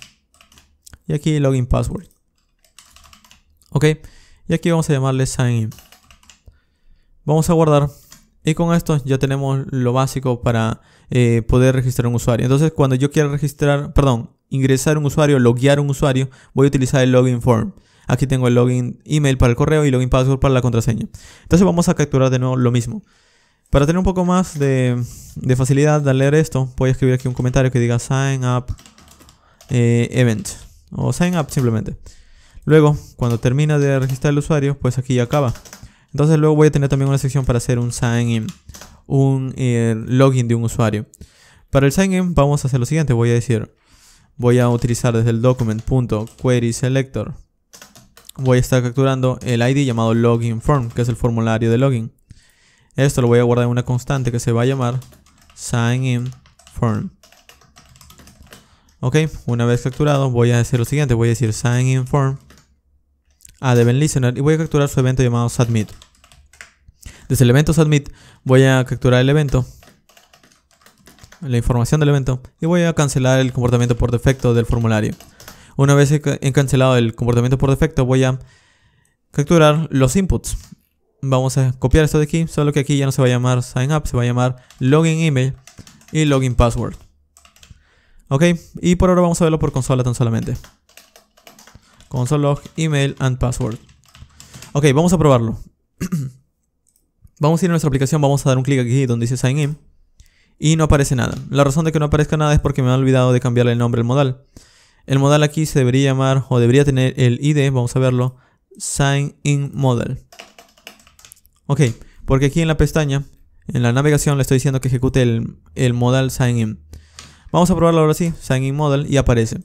Y aquí login password. Ok. Y aquí vamos a llamarle sign in. Vamos a guardar. Y con esto ya tenemos lo básico para eh, poder registrar un usuario. Entonces, cuando yo quiera registrar, perdón, ingresar un usuario, loguear un usuario, voy a utilizar el login form. Aquí tengo el login email para el correo y login password para la contraseña. Entonces vamos a capturar de nuevo lo mismo. Para tener un poco más de, facilidad De leer esto, voy a escribir aquí un comentario que diga sign up eh, event o sign up simplemente. Luego, cuando termina de registrar el usuario, pues aquí ya acaba. Entonces luego voy a tener también una sección para hacer un sign in, un eh, login de un usuario. Para el sign in vamos a hacer lo siguiente, voy a decir, voy a utilizar desde el document.querySelector voy a estar capturando el ID llamado login form, que es el formulario de login. Esto lo voy a guardar en una constante que se va a llamar sign form. Ok, una vez capturado voy a hacer lo siguiente, voy a decir sign in a y voy a capturar su evento llamado submit. Desde el evento submit voy a capturar el evento, la información del evento y voy a cancelar el comportamiento por defecto del formulario. Una vez he cancelado el comportamiento por defecto, voy a capturar los inputs. Vamos a copiar esto de aquí, solo que aquí ya no se va a llamar sign up, se va a llamar login email y login password. Ok, y por ahora vamos a verlo por consola tan solamente. Console log, email and password. Ok, vamos a probarlo. *clears throat* vamos a ir a nuestra aplicación, vamos a dar un clic aquí donde dice sign in y no aparece nada. La razón de que no aparezca nada es porque me han olvidado de cambiarle el nombre al modal. El modal aquí se debería llamar o debería tener el ID, vamos a verlo, sign in model. Ok, porque aquí en la pestaña, en la navegación le estoy diciendo que ejecute el, modal sign in. Vamos a probarlo ahora sí, sign in model y aparece.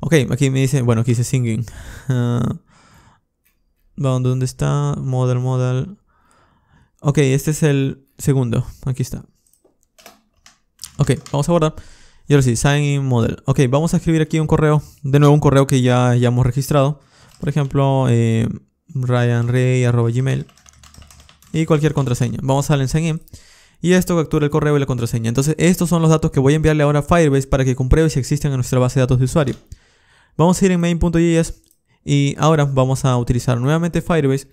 Ok, aquí me dice, bueno, aquí dice singing. *laughs* ¿Dónde está? Model, modal Ok, este es el segundo. Aquí está. Ok, vamos a guardar. Y ahora sí, sign model. Ok, vamos a escribir aquí un correo. De nuevo un correo que ya, ya hemos registrado. Por ejemplo, eh, gmail Y cualquier contraseña. Vamos a al sign y esto captura el correo y la contraseña. Entonces, estos son los datos que voy a enviarle ahora a Firebase para que compruebe si existen en nuestra base de datos de usuario. Vamos a ir en main.js y ahora vamos a utilizar nuevamente Firebase.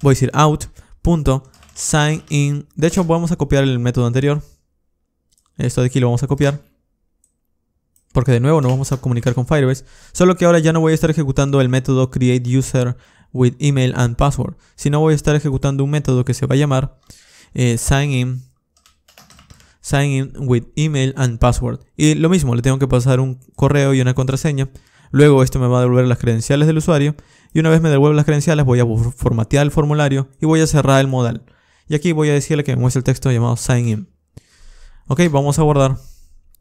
Voy a decir out.signin. De hecho, vamos a copiar el método anterior. Esto de aquí lo vamos a copiar. Porque de nuevo no vamos a comunicar con Firebase. Solo que ahora ya no voy a estar ejecutando el método createUserWithEmailAndPassword with email and password. Sino voy a estar ejecutando un método que se va a llamar eh, signin sign with email and password. Y lo mismo, le tengo que pasar un correo y una contraseña. Luego esto me va a devolver las credenciales del usuario. Y una vez me devuelve las credenciales voy a formatear el formulario y voy a cerrar el modal. Y aquí voy a decirle que me muestre el texto llamado SignIn Ok, vamos a guardar.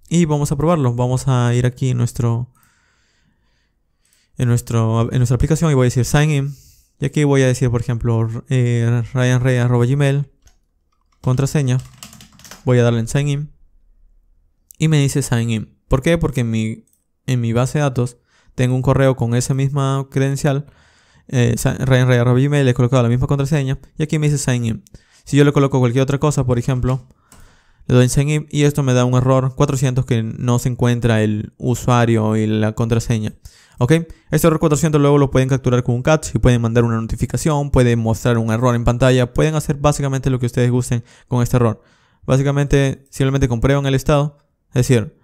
Y vamos a probarlo. Vamos a ir aquí en nuestro... En, nuestro, en nuestra aplicación y voy a decir sign in. Y aquí voy a decir, por ejemplo, eh, contraseña. Voy a darle en sign in. Y me dice sign in. ¿Por qué? Porque en mi, en mi base de datos tengo un correo con esa misma credencial. Eh, he colocado la misma contraseña. Y aquí me dice sign in. Si yo le coloco cualquier otra cosa, por ejemplo, le doy en y esto me da un error 400 que no se encuentra el usuario y la contraseña. ¿Ok? Este error 400 luego lo pueden capturar con un catch y pueden mandar una notificación, pueden mostrar un error en pantalla, pueden hacer básicamente lo que ustedes gusten con este error. Básicamente simplemente comprueban el estado, es decir,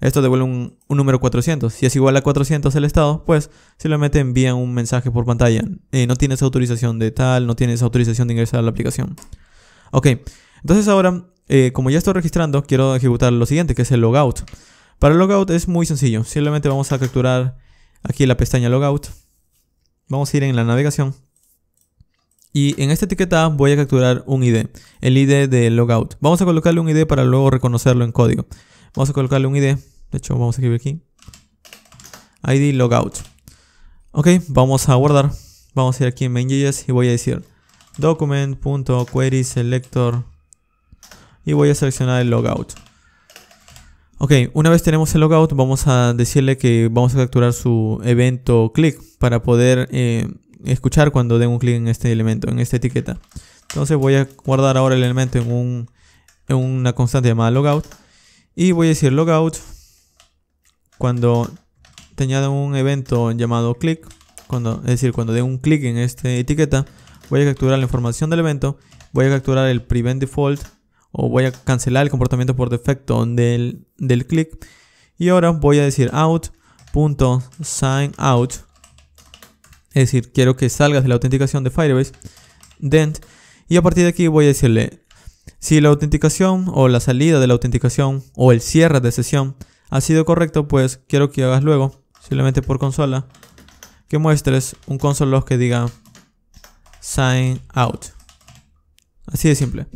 esto devuelve un, número 400. Si es igual a 400 el estado, pues simplemente envían un mensaje por pantalla. Eh, no tienes autorización de tal, no tienes autorización de ingresar a la aplicación. Ok, entonces ahora eh, como ya estoy registrando, quiero ejecutar lo siguiente, que es el logout. Para el logout es muy sencillo. Simplemente vamos a capturar aquí la pestaña logout. Vamos a ir en la navegación. Y en esta etiqueta voy a capturar un ID, el ID de logout. Vamos a colocarle un ID para luego reconocerlo en código. Vamos a colocarle un ID. De hecho, vamos a escribir aquí. ID logout. Ok, vamos a guardar. Vamos a ir aquí en main.js y voy a decir document.querySelector y voy a seleccionar el logout. Ok, una vez tenemos el logout, vamos a decirle que vamos a capturar su evento click para poder eh, escuchar cuando den un clic en este elemento, en esta etiqueta. Entonces voy a guardar ahora el elemento en, en una constante llamada logout y voy a decir logout cuando te un evento llamado click, cuando, es decir, cuando dé un clic en esta etiqueta, voy a capturar la información del evento, voy a capturar el prevent default o voy a cancelar el comportamiento por defecto del, del clic. Y ahora voy a decir out.signout. Es decir, quiero que salgas de la autenticación de Firebase. Dent. Y a partir de aquí voy a decirle si la autenticación o la salida de la autenticación o el cierre de sesión ha sido correcto, pues quiero que hagas luego, simplemente por consola, que muestres un console log que diga sign out. Así de simple.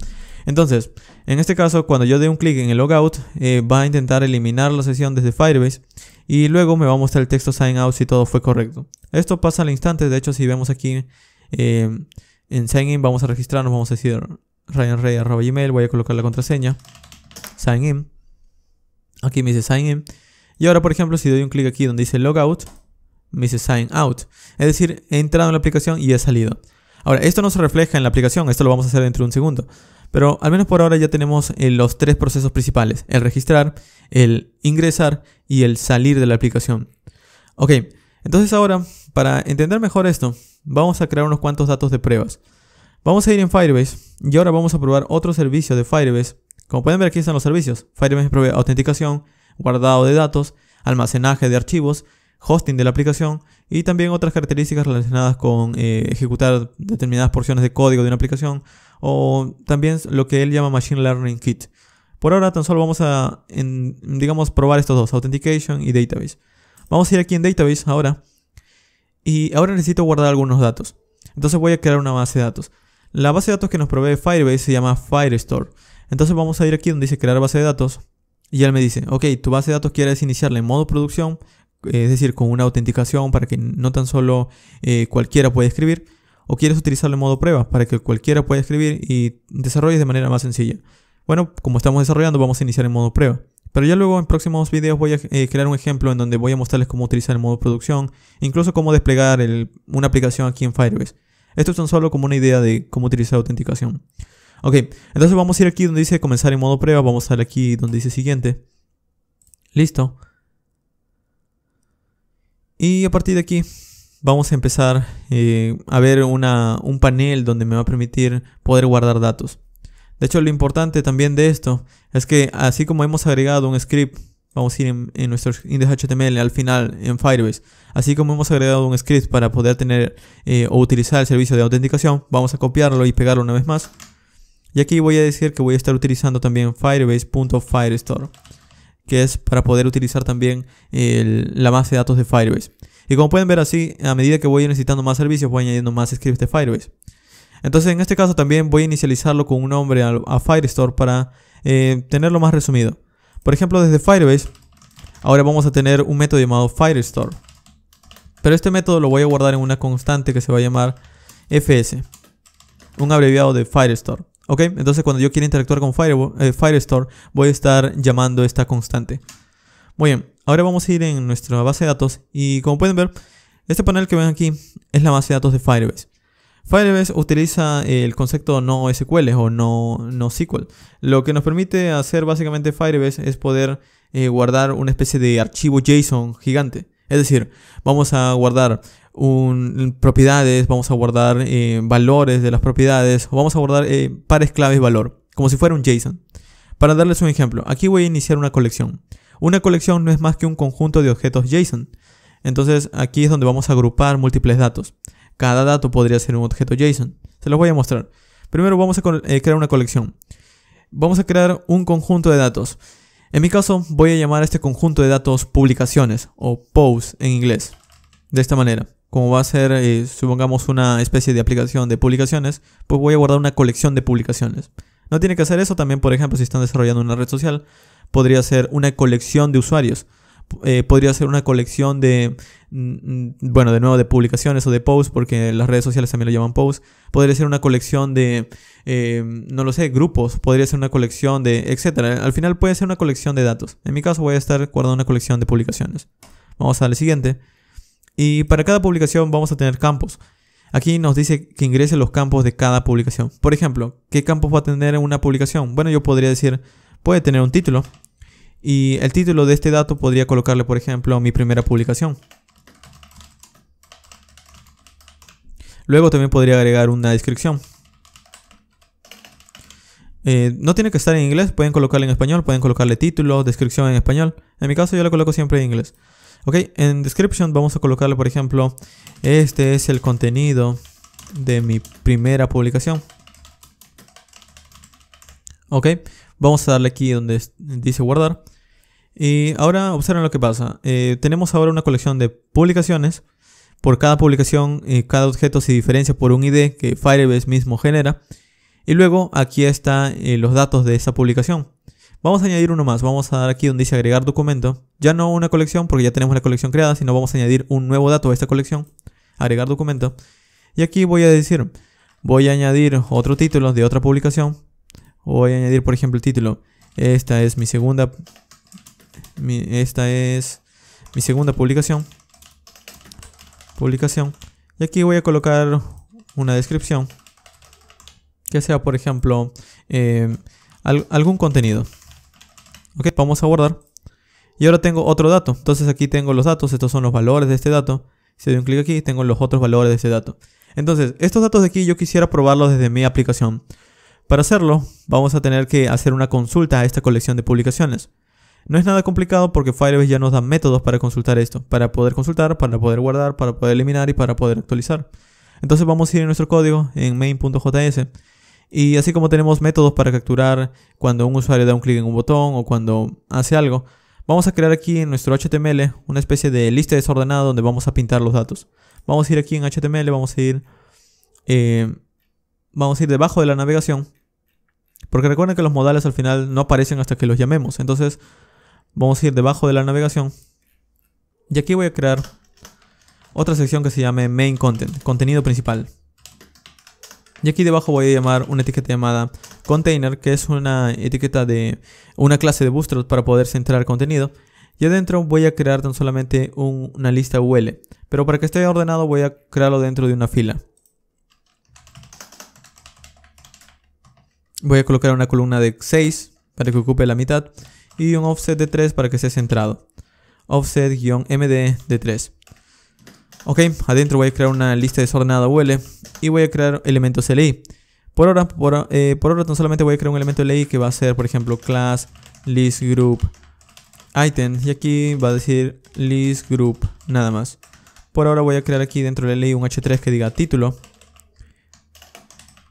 Entonces, en este caso, cuando yo dé un clic en el logout, eh, va a intentar eliminar la sesión desde Firebase y luego me va a mostrar el texto sign out si todo fue correcto. Esto pasa al instante, de hecho, si vemos aquí eh, en sign in, vamos a registrarnos, vamos a decir ryanrey.gmail, voy a colocar la contraseña, sign in. Aquí me dice sign in. Y ahora, por ejemplo, si doy un clic aquí donde dice logout, me dice sign out. Es decir, he entrado en la aplicación y he salido. Ahora, esto no se refleja en la aplicación, esto lo vamos a hacer dentro de un segundo. Pero al menos por ahora ya tenemos eh, los tres procesos principales, el registrar, el ingresar y el salir de la aplicación. Ok, entonces ahora, para entender mejor esto, vamos a crear unos cuantos datos de pruebas. Vamos a ir en Firebase y ahora vamos a probar otro servicio de Firebase. Como pueden ver aquí están los servicios. Firebase provee autenticación, guardado de datos, almacenaje de archivos hosting de la aplicación y también otras características relacionadas con eh, ejecutar determinadas porciones de código de una aplicación o también lo que él llama Machine Learning Kit. Por ahora tan solo vamos a, digamos, probar estos dos, Authentication y Database. Vamos a ir aquí en Database ahora y ahora necesito guardar algunos datos. Entonces voy a crear una base de datos. La base de datos que nos provee Firebase se llama Firestore. Entonces vamos a ir aquí donde dice crear base de datos. Y él me dice, ok, tu base de datos quieres iniciarla en modo producción, es decir, con una autenticación para que no tan solo eh, cualquiera pueda escribir, o quieres utilizarlo en modo prueba para que cualquiera pueda escribir y desarrolles de manera más sencilla. Bueno, como estamos desarrollando, vamos a iniciar en modo prueba. Pero ya luego en próximos videos voy a eh, crear un ejemplo en donde voy a mostrarles cómo utilizar el modo producción, incluso cómo desplegar una aplicación aquí en Firebase. Esto es tan solo como una idea de cómo utilizar autenticación. Ok, entonces vamos a ir aquí donde dice comenzar en modo prueba, vamos a ir aquí donde dice siguiente. Listo. Y a partir de aquí vamos a empezar eh, a ver un panel donde me va a permitir poder guardar datos. De hecho, lo importante también de esto es que así como hemos agregado un script, vamos a ir en, nuestro index HTML al final en Firebase, así como hemos agregado un script para poder tener eh, o utilizar el servicio de autenticación, vamos a copiarlo y pegarlo una vez más. Y aquí voy a decir que voy a estar utilizando también firebase.firestore que es para poder utilizar también la base de datos de Firebase. Y como pueden ver así, a medida que voy necesitando más servicios, voy añadiendo más scripts de Firebase. Entonces en este caso también voy a inicializarlo con un nombre a, Firestore para eh, tenerlo más resumido. Por ejemplo, desde Firebase, ahora vamos a tener un método llamado Firestore. Pero este método lo voy a guardar en una constante que se va a llamar FS, un abreviado de Firestore. ¿Ok? Entonces cuando yo quiera interactuar con eh, Firestore, voy a estar llamando esta constante. Muy bien, ahora vamos a ir en nuestra base de datos y como pueden ver, este panel que ven aquí es la base de datos de Firebase. Firebase utiliza el concepto no SQL o no, SQL. Lo que nos permite hacer básicamente Firebase es poder eh, guardar una especie de archivo JSON gigante. Es decir, vamos a guardar propiedades, vamos a guardar eh, valores de las propiedades, vamos a guardar eh, pares claves valor, como si fuera un JSON. Para darles un ejemplo, aquí voy a iniciar una colección. Una colección no es más que un conjunto de objetos JSON. Entonces aquí es donde vamos a agrupar múltiples datos. Cada dato podría ser un objeto JSON. Se los voy a mostrar. Primero vamos a eh, crear una colección. Vamos a crear un conjunto de datos. En mi caso, voy a llamar a este conjunto de datos publicaciones, o posts en inglés. De esta manera, como va a ser, eh, supongamos, una especie de aplicación de publicaciones, pues voy a guardar una colección de publicaciones. No tiene que hacer eso, también, por ejemplo, si están desarrollando una red social, podría ser una colección de usuarios. Eh, podría ser una colección de, mm, mm, bueno, de nuevo de publicaciones o de posts, porque las redes sociales también lo llaman posts. Podría ser una colección de, eh, no lo sé, grupos. Podría ser una colección de, etcétera. Al final puede ser una colección de datos. En mi caso voy a estar guardando una colección de publicaciones. Vamos a darle siguiente. Y para cada publicación vamos a tener campos. Aquí nos dice que ingrese los campos de cada publicación. Por ejemplo, ¿qué campos va a tener una publicación? Bueno, yo podría decir, puede tener un título, y el título de este dato podría colocarle, por ejemplo, mi primera publicación. Luego también podría agregar una descripción. Eh, no tiene que estar en inglés, pueden colocarle en español, pueden colocarle título, descripción en español. En mi caso yo la coloco siempre en inglés. Ok, en description vamos a colocarle, por ejemplo, este es el contenido de mi primera publicación. Ok, vamos a darle aquí donde dice guardar. Y ahora observen lo que pasa. Eh, tenemos ahora una colección de publicaciones. Por cada publicación, eh, cada objeto se diferencia por un ID que Firebase mismo genera. Y luego aquí están eh, los datos de esa publicación. Vamos a añadir uno más. Vamos a dar aquí donde dice agregar documento. Ya no una colección porque ya tenemos la colección creada, sino vamos a añadir un nuevo dato a esta colección. Agregar documento. Y aquí voy a decir, voy a añadir otro título de otra publicación. Voy a añadir, por ejemplo, el título. Esta es mi segunda esta es mi segunda publicación. Publicación. Y aquí voy a colocar una descripción. Que sea, por ejemplo, eh, algún contenido. Ok, vamos a guardar. Y ahora tengo otro dato. Entonces aquí tengo los datos. Estos son los valores de este dato. Si doy un clic aquí, tengo los otros valores de este dato. Entonces, estos datos de aquí yo quisiera probarlos desde mi aplicación. Para hacerlo, vamos a tener que hacer una consulta a esta colección de publicaciones. No es nada complicado porque Firebase ya nos da métodos para consultar esto, para poder consultar, para poder guardar, para poder eliminar y para poder actualizar. Entonces vamos a ir en nuestro código en main.js y así como tenemos métodos para capturar cuando un usuario da un clic en un botón o cuando hace algo, vamos a crear aquí en nuestro HTML una especie de lista desordenada donde vamos a pintar los datos. Vamos a ir aquí en HTML, vamos a ir, eh, vamos a ir debajo de la navegación porque recuerden que los modales al final no aparecen hasta que los llamemos. Entonces Vamos a ir debajo de la navegación. Y aquí voy a crear otra sección que se llame Main Content, contenido principal. Y aquí debajo voy a llamar una etiqueta llamada Container, que es una etiqueta de una clase de Bootstrap para poder centrar contenido. Y adentro voy a crear tan solamente una lista UL. Pero para que esté ordenado voy a crearlo dentro de una fila. Voy a colocar una columna de 6 para que ocupe la mitad y un offset de 3 para que sea centrado. Offset-md e de 3. Ok, adentro voy a crear una lista desordenada UL y voy a crear elementos LI. Por ahora, por, eh, ahora no solamente voy a crear un elemento LI que va a ser, por ejemplo, class list group item. Y aquí va a decir list group nada más. Por ahora voy a crear aquí dentro del LI un H3 que diga título.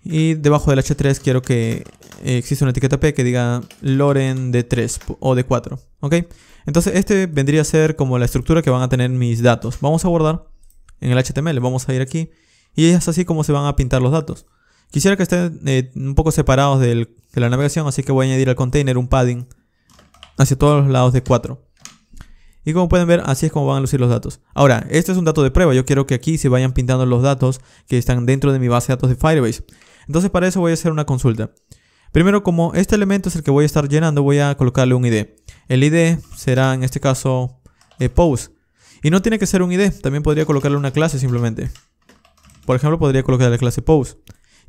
Y debajo del H3 quiero que existe una etiqueta P que diga Loren de 3 o de 4. ¿Ok? Entonces este vendría a ser como la estructura que van a tener mis datos. Vamos a guardar en el HTML. Vamos a ir aquí. Y es así como se van a pintar los datos. Quisiera que estén eh, un poco separados de la navegación. Así que voy a añadir al container un padding hacia todos los lados de 4. Y como pueden ver, así es como van a lucir los datos. Ahora, este es un dato de prueba. Yo quiero que aquí se vayan pintando los datos que están dentro de mi base de datos de Firebase. Entonces para eso voy a hacer una consulta. Primero, como este elemento es el que voy a estar llenando, voy a colocarle un ID. El ID será, en este caso, eh, pose. Y no tiene que ser un ID, también podría colocarle una clase simplemente. Por ejemplo, podría colocarle la clase pose.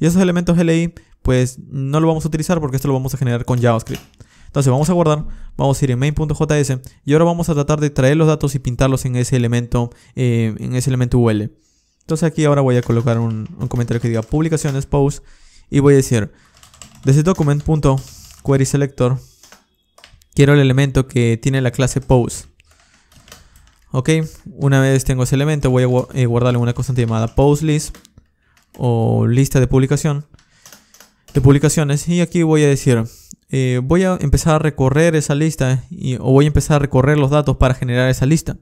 Y esos elementos LI, pues no lo vamos a utilizar porque esto lo vamos a generar con JavaScript. Entonces vamos a guardar, vamos a ir en main.js y ahora vamos a tratar de traer los datos y pintarlos en ese elemento, eh, en ese elemento UL. Entonces aquí ahora voy a colocar un, comentario que diga publicaciones post y voy a decir desde document.querySelector, selector quiero el elemento que tiene la clase pose. Ok, una vez tengo ese elemento voy a eh, guardarle una constante llamada PoseList o lista de publicación de publicaciones y aquí voy a decir eh, voy a empezar a recorrer esa lista o voy a empezar a recorrer los datos para generar esa lista.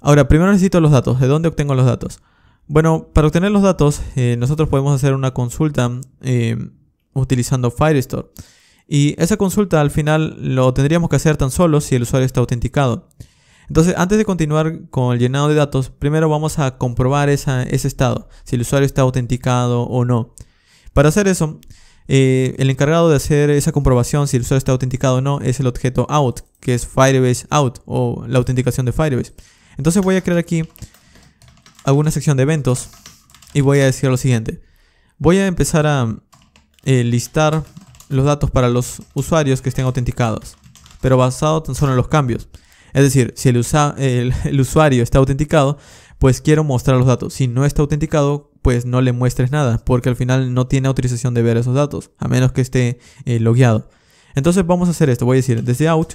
Ahora, primero necesito los datos. ¿De dónde obtengo los datos? Bueno, para obtener los datos, eh, nosotros podemos hacer una consulta utilizando Firestore. Y esa consulta al final lo tendríamos que hacer tan solo si el usuario está autenticado. Entonces, antes de continuar con el llenado de datos, primero vamos a comprobar ese estado, si el usuario está autenticado o no. Para hacer eso, eh, el encargado de hacer esa comprobación si el usuario está autenticado o no es el objeto out, que es Firebase out o la autenticación de Firebase. Entonces voy a crear aquí alguna sección de eventos y voy a decir lo siguiente. Voy a empezar a eh, listar los datos para los usuarios que estén autenticados, pero basado tan solo en los cambios. Es decir, si el, *laughs* el, usuario está autenticado, pues quiero mostrar los datos. Si no está autenticado, pues no le muestres nada, porque al final no tiene autorización de ver esos datos, a menos que esté eh, logueado. Entonces vamos a hacer esto, voy a decir desde out,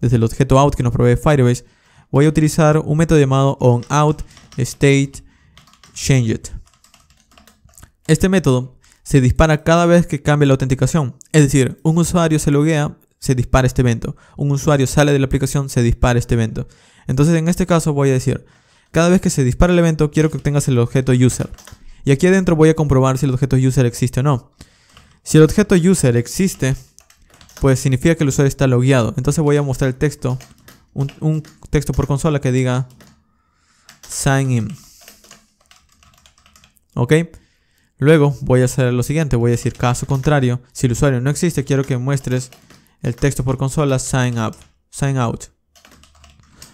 desde el objeto out que nos provee Firebase, voy a utilizar un método llamado onOutStateChanged. Este método se dispara cada vez que cambia la autenticación. Es decir, un usuario se loguea, se dispara este evento. Un usuario sale de la aplicación, se dispara este evento. Entonces en este caso voy a decir, cada vez que se dispara el evento quiero que tengas el objeto user. Y aquí adentro voy a comprobar si el objeto user existe o no. Si el objeto user existe, pues significa que el usuario está logueado. Entonces voy a mostrar el texto, un, un texto por consola que diga sign in. ¿Ok? Luego voy a hacer lo siguiente, voy a decir caso contrario, si el usuario no existe quiero que muestres el texto por consola sign up, sign out.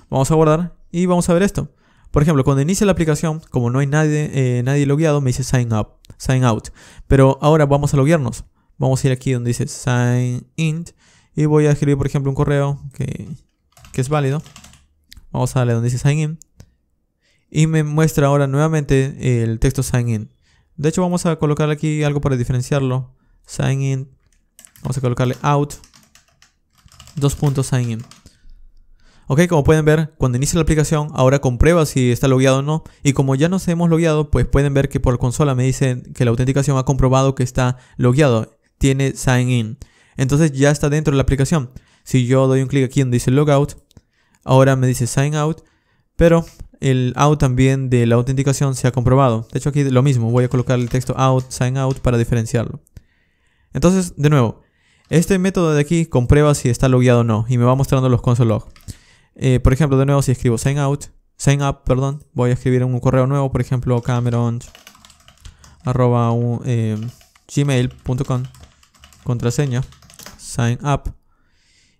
Vamos a guardar y vamos a ver esto. Por ejemplo, cuando inicia la aplicación, como no hay nadie, eh, nadie logueado, me dice sign up, sign out. Pero ahora vamos a loguearnos. Vamos a ir aquí donde dice sign in y voy a escribir, por ejemplo, un correo que, que es válido. Vamos a darle donde dice sign in y me muestra ahora nuevamente el texto sign in. De hecho, vamos a colocar aquí algo para diferenciarlo. Sign in. Vamos a colocarle out. Dos puntos sign in. Ok, como pueden ver, cuando inicia la aplicación, ahora comprueba si está logueado o no. Y como ya nos hemos logueado, pues pueden ver que por consola me dicen que la autenticación ha comprobado que está logueado. Tiene sign in. Entonces ya está dentro de la aplicación. Si yo doy un clic aquí donde dice logout, ahora me dice sign out. Pero el out también de la autenticación se ha comprobado. De hecho, aquí lo mismo, voy a colocar el texto out, sign out para diferenciarlo. Entonces, de nuevo, este método de aquí comprueba si está logueado o no y me va mostrando los console log. Eh, por ejemplo, de nuevo, si escribo sign out, sign up, perdón, voy a escribir un correo nuevo, por ejemplo, cameron eh, contraseña sign up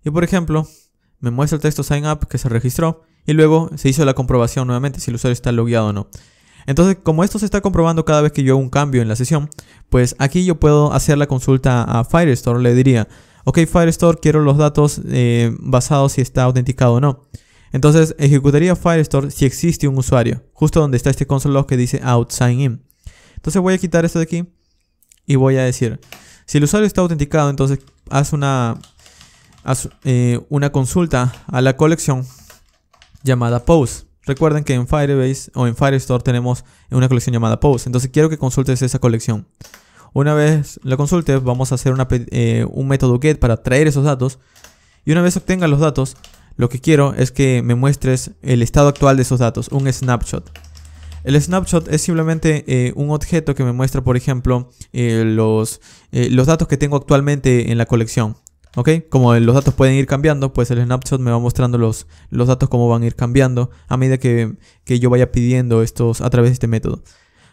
y por ejemplo me muestra el texto sign up que se registró y luego se hizo la comprobación nuevamente si el usuario está logueado o no. Entonces, como esto se está comprobando cada vez que yo hago un cambio en la sesión, pues aquí yo puedo hacer la consulta a Firestore, le diría, ok Firestore, quiero los datos eh, basados si está autenticado o no. Entonces, ejecutaría Firestore si existe un usuario, justo donde está este console log que dice out sign in. Entonces voy a quitar esto de aquí y voy a decir, si el usuario está autenticado, entonces haz una, eh, una consulta a la colección llamada Pose. Recuerden que en Firebase o en Firestore tenemos una colección llamada Pose. Entonces quiero que consultes esa colección. Una vez la consultes, vamos a hacer eh, un método get para traer esos datos. Y una vez obtenga los datos, lo que quiero es que me muestres el estado actual de esos datos, un snapshot. El snapshot es simplemente eh, un objeto que me muestra, por ejemplo, eh, los, los datos que tengo actualmente en la colección. ¿Ok? Como los datos pueden ir cambiando, pues el snapshot me va mostrando los, los datos cómo van a ir cambiando a medida que, que, yo vaya pidiendo estos a través de este método.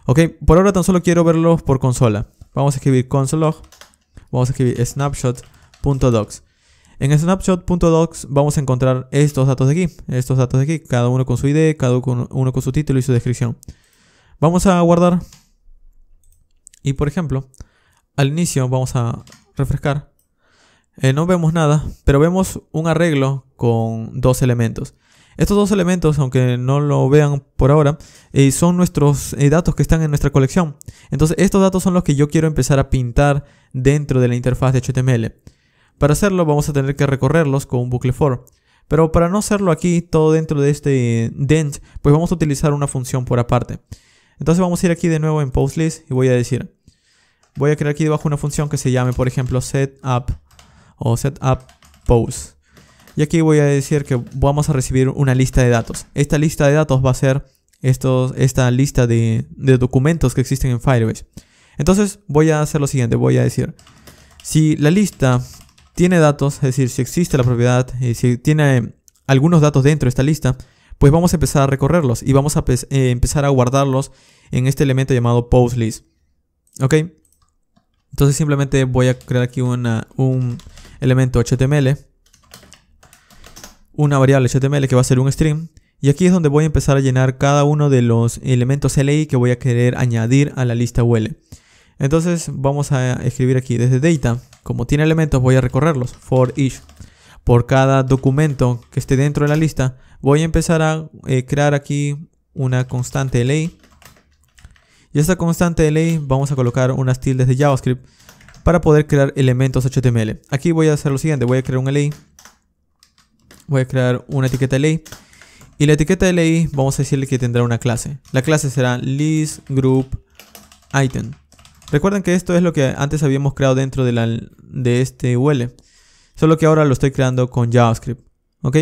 ¿Ok? Por ahora tan solo quiero verlos por consola. Vamos a escribir console.log, vamos a escribir snapshot.docs. En snapshot.docs vamos a encontrar estos datos de aquí, estos datos de aquí, cada uno con su ID, cada uno con su título y su descripción. Vamos a guardar y por ejemplo, al inicio vamos a refrescar eh, no vemos nada, pero vemos un arreglo con dos elementos. Estos dos elementos, aunque no lo vean por ahora, eh, son nuestros eh, datos que están en nuestra colección. Entonces, estos datos son los que yo quiero empezar a pintar dentro de la interfaz de HTML. Para hacerlo, vamos a tener que recorrerlos con un bucle for. Pero para no hacerlo aquí, todo dentro de este dent, pues vamos a utilizar una función por aparte. Entonces vamos a ir aquí de nuevo en PostList y voy a decir, voy a crear aquí debajo una función que se llame, por ejemplo, setup o setup pose. Y aquí voy a decir que vamos a recibir una lista de datos. Esta lista de datos va a ser esta lista de, documentos que existen en Firebase. Entonces voy a hacer lo siguiente, voy a decir, si la lista tiene datos, es decir, si existe la propiedad, y eh, si tiene algunos datos dentro de esta lista, pues vamos a empezar a recorrerlos y vamos a eh, empezar a guardarlos en este elemento llamado post list. ¿Ok? Entonces simplemente voy a crear aquí una, un, elemento HTML, una variable HTML que va a ser un stream Y aquí es donde voy a empezar a llenar cada uno de los elementos LI que voy a querer añadir a la lista UL. Entonces vamos a escribir aquí desde data, como tiene elementos voy a recorrerlos, for each. Por cada documento que esté dentro de la lista voy a empezar a eh, crear aquí una constante LI. Y esta constante LI vamos a colocar unas tildes de JavaScript para poder crear elementos HTML. Aquí voy a hacer lo siguiente, voy a crear un LI, voy a crear una etiqueta LI y la etiqueta LI vamos a decirle que tendrá una clase. La clase será list group item. Recuerden que esto es lo que antes habíamos creado dentro de, la, de este UL, solo que ahora lo estoy creando con JavaScript. ¿ok?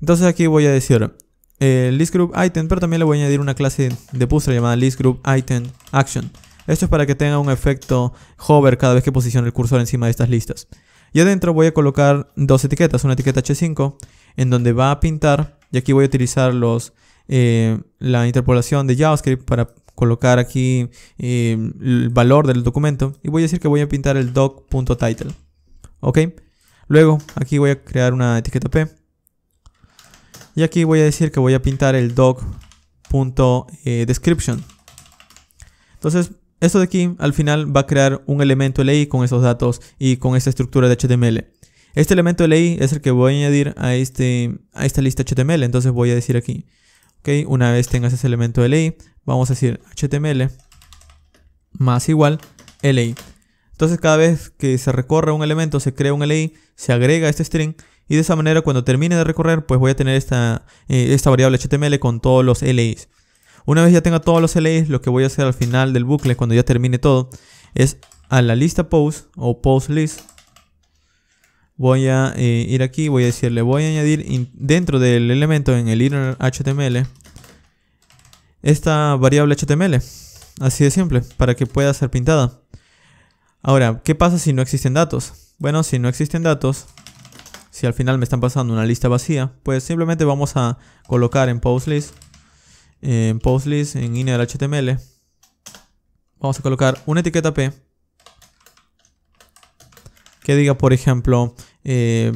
Entonces aquí voy a decir eh, list group item, pero también le voy a añadir una clase de postre llamada list group item action. Esto es para que tenga un efecto hover cada vez que posicione el cursor encima de estas listas. Y adentro voy a colocar dos etiquetas, una etiqueta H5 en donde va a pintar y aquí voy a utilizar los, eh, la interpolación de JavaScript para colocar aquí eh, el valor del documento y voy a decir que voy a pintar el doc.title. ¿Ok? Luego aquí voy a crear una etiqueta P y aquí voy a decir que voy a pintar el doc.description. Eh, Entonces esto de aquí al final va a crear un elemento LI con esos datos y con esta estructura de HTML. Este elemento LI es el que voy a añadir a, este, a esta lista HTML, entonces voy a decir aquí, ok, una vez tengas ese elemento LI, vamos a decir HTML más igual LI. Entonces cada vez que se recorre un elemento, se crea un LI, se agrega este string y de esa manera cuando termine de recorrer, pues voy a tener esta, eh, esta variable HTML con todos los LIs. Una vez ya tenga todos los LAs, lo que voy a hacer al final del bucle, cuando ya termine todo, es a la lista post o post list. Voy a eh, ir aquí, voy a decirle, voy a añadir dentro del elemento en el inner HTML esta variable HTML. Así de simple, para que pueda ser pintada. Ahora, ¿qué pasa si no existen datos? Bueno, si no existen datos, si al final me están pasando una lista vacía, pues simplemente vamos a colocar en post list en postlist, en del HTML, vamos a colocar una etiqueta P que diga, por ejemplo, eh,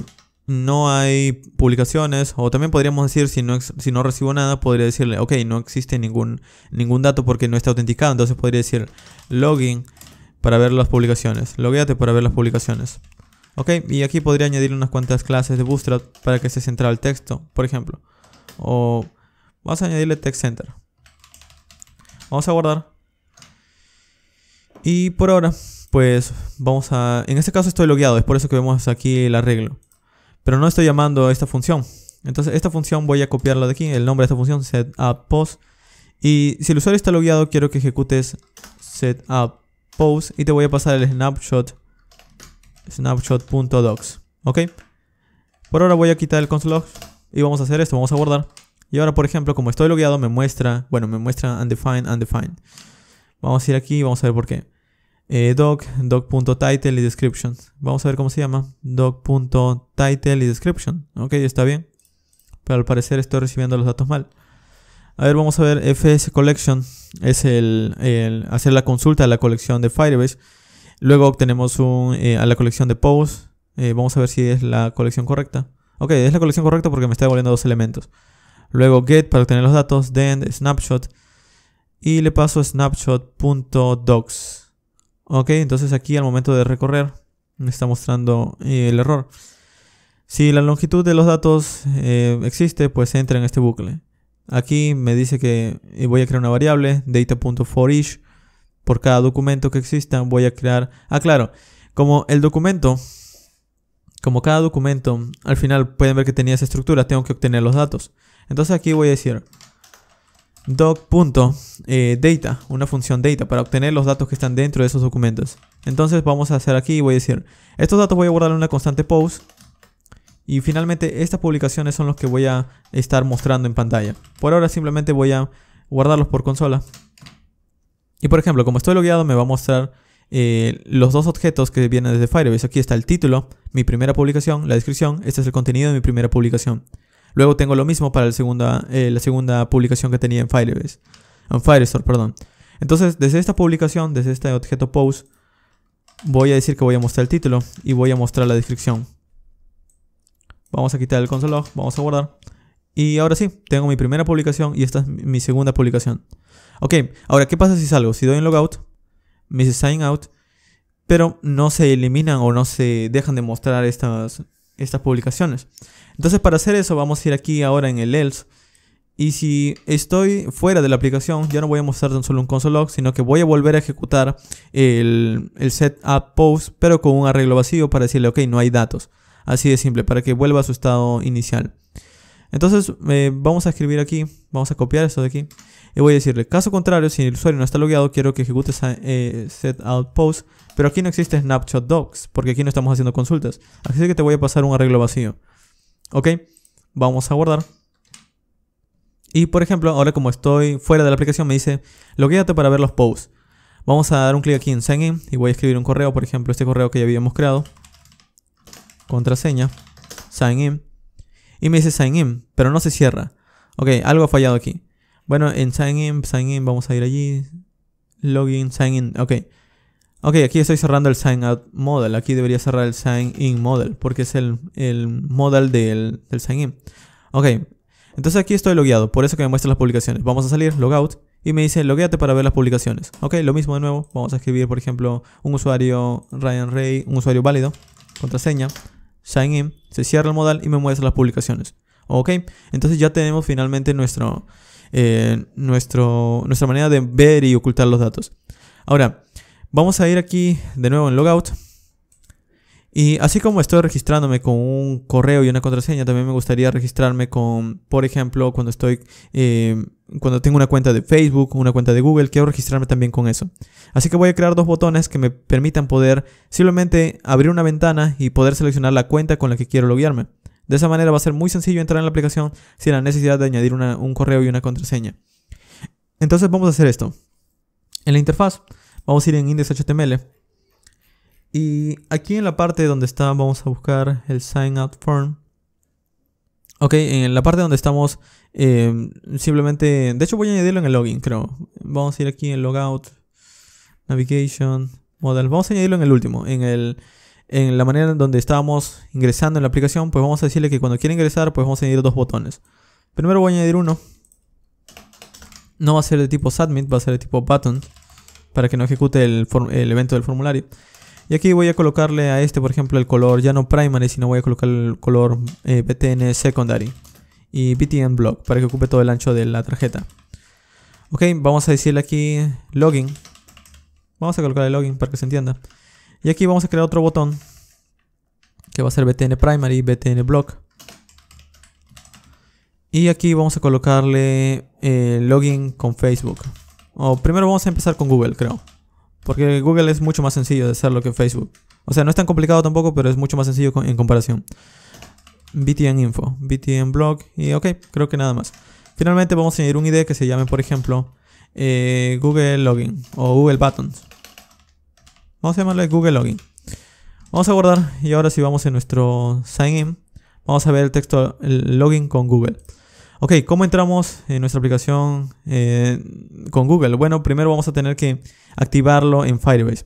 no hay publicaciones o también podríamos decir si no, si no recibo nada podría decirle ok no existe ningún, ningún dato porque no está autenticado entonces podría decir login para ver las publicaciones logueate para ver las publicaciones ok y aquí podría añadir unas cuantas clases de bootstrap para que se Centra el texto por ejemplo o Vamos a añadirle text center. Vamos a guardar. Y por ahora, pues vamos a... En este caso estoy logueado, es por eso que vemos aquí el arreglo. Pero no estoy llamando a esta función. Entonces esta función voy a copiarla de aquí, el nombre de esta función, setUpPost. Y si el usuario está logueado, quiero que ejecutes post y te voy a pasar el snapshot snapshot.docs. ¿Ok? Por ahora voy a quitar el console.log y vamos a hacer esto, vamos a guardar. Y ahora, por ejemplo, como estoy logueado, me muestra, bueno, me muestra undefined, undefined. Vamos a ir aquí y vamos a ver por qué. Eh, doc, doc.title y description. Vamos a ver cómo se llama. Doc.title y description. Ok, está bien. Pero al parecer estoy recibiendo los datos mal. A ver, vamos a ver FS Collection. Es el, hacer la consulta a la colección de Firebase. Luego obtenemos eh, a la colección de Post. Eh, vamos a ver si es la colección correcta. Ok, es la colección correcta porque me está devolviendo dos elementos luego get para obtener los datos, then snapshot y le paso snapshot.docs. Ok, entonces aquí al momento de recorrer me está mostrando eh, el error. Si la longitud de los datos eh, existe, pues entra en este bucle. Aquí me dice que eh, voy a crear una variable, data.forEach. Por cada documento que exista voy a crear... Ah, claro, como el documento, como cada documento, al final pueden ver que tenía esa estructura, tengo que obtener los datos. Entonces aquí voy a decir doc.data, una función data, para obtener los datos que están dentro de esos documentos. Entonces vamos a hacer aquí y voy a decir, estos datos voy a guardar en una constante post. Y finalmente estas publicaciones son los que voy a estar mostrando en pantalla. Por ahora simplemente voy a guardarlos por consola. Y por ejemplo, como estoy logueado me va a mostrar eh, los dos objetos que vienen desde Firebase. Aquí está el título, mi primera publicación, la descripción, este es el contenido de mi primera publicación. Luego tengo lo mismo para eh, la segunda publicación que tenía en Firebase. En Firestore, perdón. Entonces, desde esta publicación, desde este objeto post, voy a decir que voy a mostrar el título y voy a mostrar la descripción. Vamos a quitar el console vamos a guardar. Y ahora sí, tengo mi primera publicación y esta es mi segunda publicación. Ok, ahora, ¿qué pasa si salgo? Si doy en logout, me dice sign out, pero no se eliminan o no se dejan de mostrar estas estas publicaciones. Entonces para hacer eso vamos a ir aquí ahora en el else. Y si estoy fuera de la aplicación, ya no voy a mostrar tan solo un console log, sino que voy a volver a ejecutar el, el set up post, pero con un arreglo vacío para decirle, ok, no hay datos. Así de simple, para que vuelva a su estado inicial. Entonces eh, vamos a escribir aquí, vamos a copiar esto de aquí y voy a decirle, caso contrario, si el usuario no está logueado, quiero que ejecute eh, set post pero aquí no existe snapshot docs, porque aquí no estamos haciendo consultas. Así que te voy a pasar un arreglo vacío. Ok, vamos a guardar. Y por ejemplo, ahora como estoy fuera de la aplicación, me dice, logueate para ver los posts. Vamos a dar un clic aquí en Sign In y voy a escribir un correo, por ejemplo, este correo que ya habíamos creado. Contraseña, Sign In. Y me dice Sign In, pero no se cierra. Ok, algo ha fallado aquí. Bueno, en sign in, sign in, vamos a ir allí. Login, sign in, ok. Ok, aquí estoy cerrando el sign out model. Aquí debería cerrar el sign in model porque es el, el model del, del, sign in. Ok, entonces aquí estoy logueado, por eso que me muestra las publicaciones. Vamos a salir, logout, y me dice logueate para ver las publicaciones. Ok, lo mismo de nuevo. Vamos a escribir, por ejemplo, un usuario Ryan Ray, un usuario válido, contraseña, sign in, se cierra el modal y me muestra las publicaciones. Ok, entonces ya tenemos finalmente nuestro, eh, nuestra manera de ver y ocultar los datos. Ahora, vamos a ir aquí de nuevo en Logout. Y así como estoy registrándome con un correo y una contraseña, también me gustaría registrarme con, por ejemplo, cuando estoy, eh, cuando tengo una cuenta de Facebook, una cuenta de Google, quiero registrarme también con eso. Así que voy a crear dos botones que me permitan poder simplemente abrir una ventana y poder seleccionar la cuenta con la que quiero loguearme. De esa manera va a ser muy sencillo entrar en la aplicación sin la necesidad de añadir un correo y una contraseña. Entonces vamos a hacer esto. En la interfaz vamos a ir en index.html Y aquí en la parte donde está vamos a buscar el sign up form. Ok, en la parte donde estamos em, simplemente... De hecho voy a añadirlo en el login, creo. Vamos a ir aquí en logout, navigation, model. Vamos a añadirlo en el último, en el en la manera en donde estábamos ingresando en la aplicación, pues vamos a decirle que cuando quiera ingresar, pues vamos a añadir dos botones. Primero voy a añadir uno. No va a ser de tipo submit, va a ser de tipo button, para que no ejecute el, evento del formulario. Y aquí voy a colocarle a este, por ejemplo, el color ya no primary, sino voy a colocar el color eh, btn secondary y btn block, para que ocupe todo el ancho de la tarjeta. Ok, vamos a decirle aquí login. Vamos a colocar el login para que se entienda. Y aquí vamos a crear otro botón que va a ser btn primary, btn block. Y aquí vamos a colocarle eh, login con Facebook. O primero vamos a empezar con Google, creo. Porque Google es mucho más sencillo de hacerlo que Facebook. O sea, no es tan complicado tampoco, pero es mucho más sencillo en comparación. BTN info, BTN blog y ok, creo que nada más. Finalmente vamos a añadir un ID que se llame, por ejemplo, eh, Google login o Google buttons. Vamos a llamarle Google Login. Vamos a guardar y ahora si vamos en nuestro Sign In, vamos a ver el texto el Login con Google. Ok, ¿cómo entramos en nuestra aplicación eh, con Google? Bueno, primero vamos a tener que activarlo en Firebase.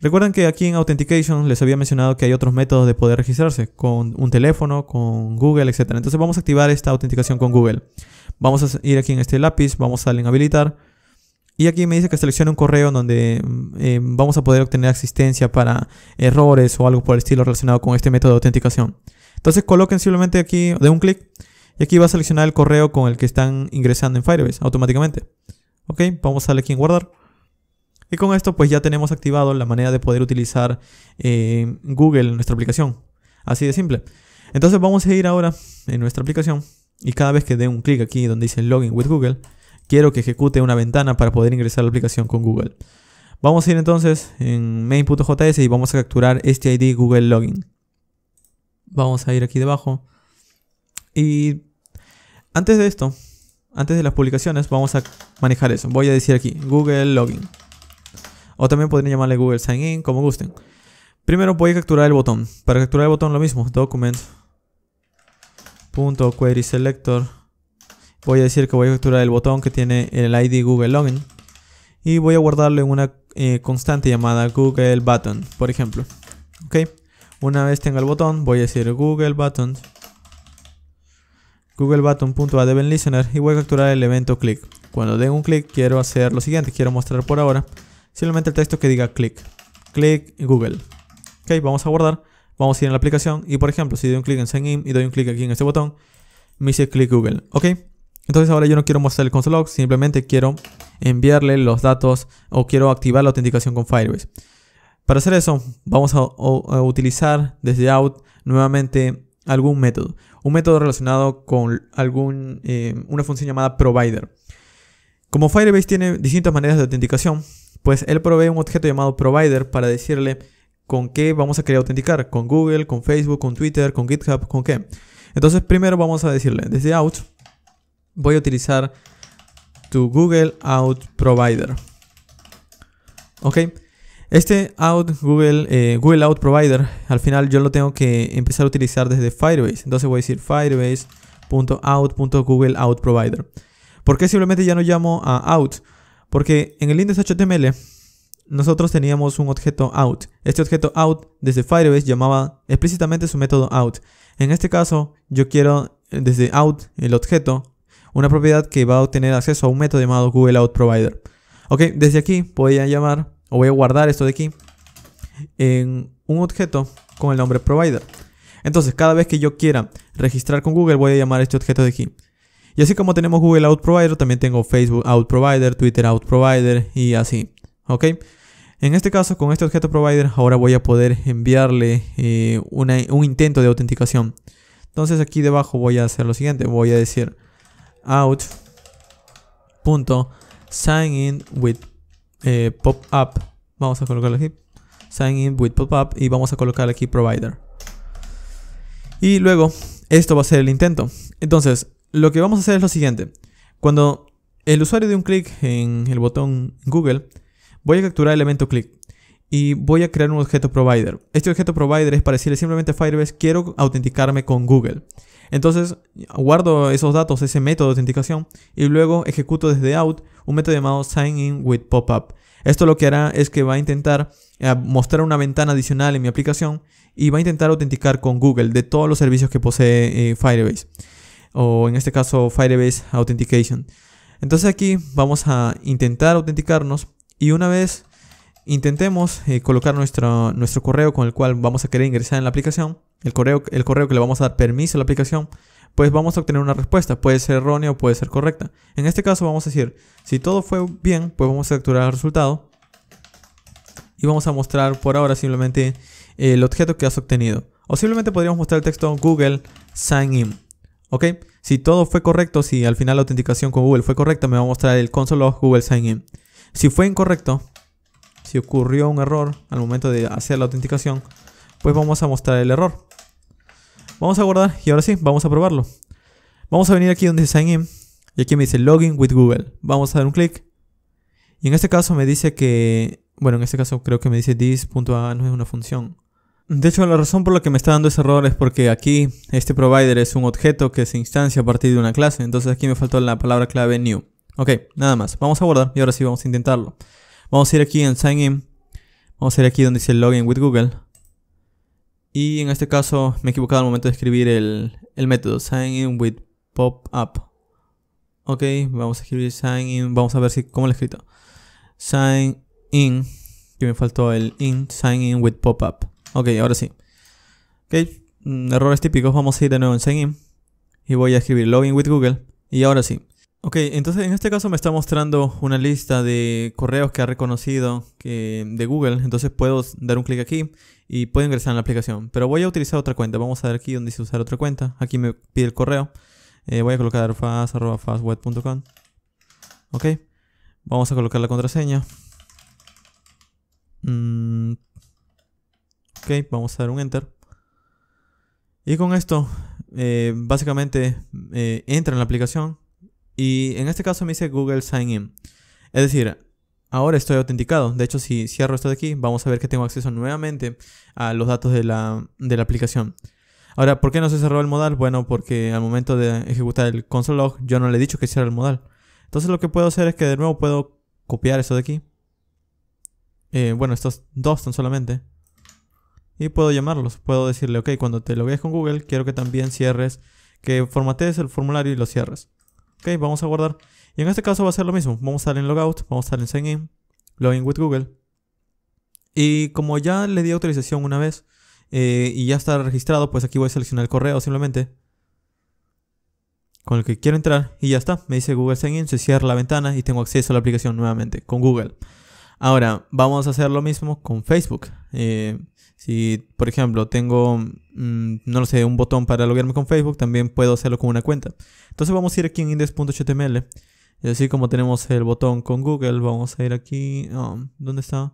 Recuerden que aquí en Authentication les había mencionado que hay otros métodos de poder registrarse con un teléfono, con Google, etc. Entonces vamos a activar esta autenticación con Google. Vamos a ir aquí en este lápiz, vamos a darle en habilitar y aquí me dice que seleccione un correo donde mm, eh, vamos a poder obtener asistencia para errores o algo por el estilo relacionado con este método de autenticación. Entonces coloquen simplemente aquí de un clic y aquí va a seleccionar el correo con el que están ingresando en Firebase automáticamente. Ok, vamos a darle aquí en guardar. Y con esto pues ya tenemos activado la manera de poder utilizar eh, Google en nuestra aplicación. Así de simple. Entonces vamos a ir ahora en nuestra aplicación y cada vez que dé un clic aquí donde dice Login with Google, quiero que ejecute una ventana para poder ingresar a la aplicación con Google. Vamos a ir entonces en main.js y vamos a capturar este ID Google Login. Vamos a ir aquí debajo. Y antes de esto, antes de las publicaciones, vamos a manejar eso. Voy a decir aquí Google Login. O también podrían llamarle Google Sign In, como gusten. Primero voy a capturar el botón. Para capturar el botón lo mismo, document.querySelector voy a decir que voy a capturar el botón que tiene el ID Google Login y voy a guardarlo en una eh, constante llamada Google Button, por ejemplo. ¿Ok? Una vez tenga el botón, voy a decir Google Button Google Event Listener y voy a capturar el evento click. Cuando den un clic quiero hacer lo siguiente, quiero mostrar por ahora simplemente el texto que diga click. Click Google. Ok, vamos a guardar. Vamos a ir en la aplicación y por ejemplo si doy un clic en Sign In y doy un clic aquí en este botón, me dice click Google. Ok, entonces ahora yo no quiero mostrar el console log, simplemente quiero enviarle los datos o quiero activar la autenticación con Firebase. Para hacer eso, vamos a, utilizar desde out nuevamente algún método. Un método relacionado con algún, eh, una función llamada provider. Como Firebase tiene distintas maneras de autenticación, pues él provee un objeto llamado provider para decirle con qué vamos a querer autenticar. Con Google, con Facebook, con Twitter, con GitHub, con qué. Entonces primero vamos a decirle desde out voy a utilizar tu Google Out Provider. Ok, este out Google, eh, Google Out Provider, al final yo lo tengo que empezar a utilizar desde Firebase. Entonces voy a decir Out provider. ¿Por qué simplemente ya no llamo a out? Porque en el index HTML nosotros teníamos un objeto out. Este objeto out desde Firebase llamaba explícitamente su método out. En este caso yo quiero eh, desde out el objeto una propiedad que va a obtener acceso a un método llamado Google Out Provider. Ok, desde aquí voy a llamar o voy a guardar esto de aquí en un objeto con el nombre provider. Entonces, cada vez que yo quiera registrar con Google, voy a llamar este objeto de aquí. Y así como tenemos Google Out Provider, también tengo Facebook Out Provider, Twitter Out Provider y así. ¿Ok? En este caso, con este objeto provider, ahora voy a poder enviarle eh, un intento de autenticación. Entonces aquí debajo voy a hacer lo siguiente. Voy a decir out punto sign in with eh, pop up vamos a colocarlo aquí sign in with pop up y vamos a colocar aquí provider y luego esto va a ser el intento entonces lo que vamos a hacer es lo siguiente cuando el usuario de un clic en el botón Google voy a capturar el elemento clic y voy a crear un objeto provider. Este objeto provider es para decirle simplemente a Firebase quiero autenticarme con Google. Entonces guardo esos datos, ese método de autenticación y luego ejecuto desde out un método llamado sign in with pop Esto lo que hará es que va a intentar eh, mostrar una ventana adicional en mi aplicación y va a intentar autenticar con Google de todos los servicios que posee eh, Firebase o en este caso Firebase Authentication. Entonces aquí vamos a intentar autenticarnos y una vez intentemos eh, colocar nuestro, nuestro correo con el cual vamos a querer ingresar en la aplicación, el correo, el correo que le vamos a dar permiso a la aplicación, pues vamos a obtener una respuesta. Puede ser errónea o puede ser correcta. En este caso vamos a decir, si todo fue bien, pues vamos a capturar el resultado. Y vamos a mostrar por ahora simplemente el objeto que has obtenido. O simplemente podríamos mostrar el texto Google Sign In. ¿Ok? Si todo fue correcto, si al final la autenticación con Google fue correcta, me va a mostrar el console of Google Sign In. Si fue incorrecto, si ocurrió un error al momento de hacer la autenticación, pues vamos a mostrar el error. Vamos a guardar y ahora sí, vamos a probarlo. Vamos a venir aquí donde dice Sign In y aquí me dice Login with Google. Vamos a dar un clic. Y en este caso me dice que, bueno, en este caso creo que me dice this.a no es una función. De hecho, la razón por la que me está dando ese error es porque aquí este provider es un objeto que se instancia a partir de una clase. Entonces aquí me faltó la palabra clave new. Ok, nada más. Vamos a guardar y ahora sí vamos a intentarlo. Vamos a ir aquí en Sign In. Vamos a ir aquí donde dice Login with Google. Y en este caso me he equivocado al momento de escribir el, el método sign in with pop up. Ok, vamos a escribir sign in. Vamos a ver si cómo lo he escrito. Sign in. Que me faltó el in. Sign in with pop up. Ok, ahora sí. Ok, mm, errores típicos. Vamos a ir de nuevo en sign in. Y voy a escribir login with Google. Y ahora sí. Ok, entonces en este caso me está mostrando una lista de correos que ha reconocido que, de Google. Entonces puedo dar un clic aquí y puedo ingresar en la aplicación. Pero voy a utilizar otra cuenta. Vamos a ver aquí donde dice usar otra cuenta. Aquí me pide el correo. Eh, voy a colocar fast.fastweb.com. Ok. Vamos a colocar la contraseña. Mm. Ok, vamos a dar un enter. Y con esto, eh, básicamente, eh, entra en la aplicación. Y en este caso me dice Google Sign In. Es decir, Ahora estoy autenticado. De hecho, si cierro esto de aquí, vamos a ver que tengo acceso nuevamente a los datos de la, aplicación. Ahora, ¿por qué no se cerró el modal? Bueno, porque al momento de ejecutar el console log, yo no le he dicho que cierre el modal. Entonces lo que puedo hacer es que de nuevo puedo copiar esto de aquí. Eh, bueno, estos dos tan solamente. Y puedo llamarlos. Puedo decirle, ok, cuando te lo veas con Google, quiero que también cierres, que formatees el formulario y lo cierres. Ok, vamos a guardar. Y en este caso va a ser lo mismo. Vamos a estar en Logout, vamos a estar en Sign In, Login with Google. Y como ya le di autorización una vez eh, y ya está registrado, pues aquí voy a seleccionar el correo simplemente con el que quiero entrar y ya está. Me dice Google Sign In, se cierra la ventana y tengo acceso a la aplicación nuevamente con Google. Ahora, vamos a hacer lo mismo con Facebook. Eh, si, por ejemplo, tengo, mm, no lo sé, un botón para loguearme con Facebook, también puedo hacerlo con una cuenta. Entonces vamos a ir aquí en index.html y así como tenemos el botón con Google, vamos a ir aquí. Um, ¿Dónde está?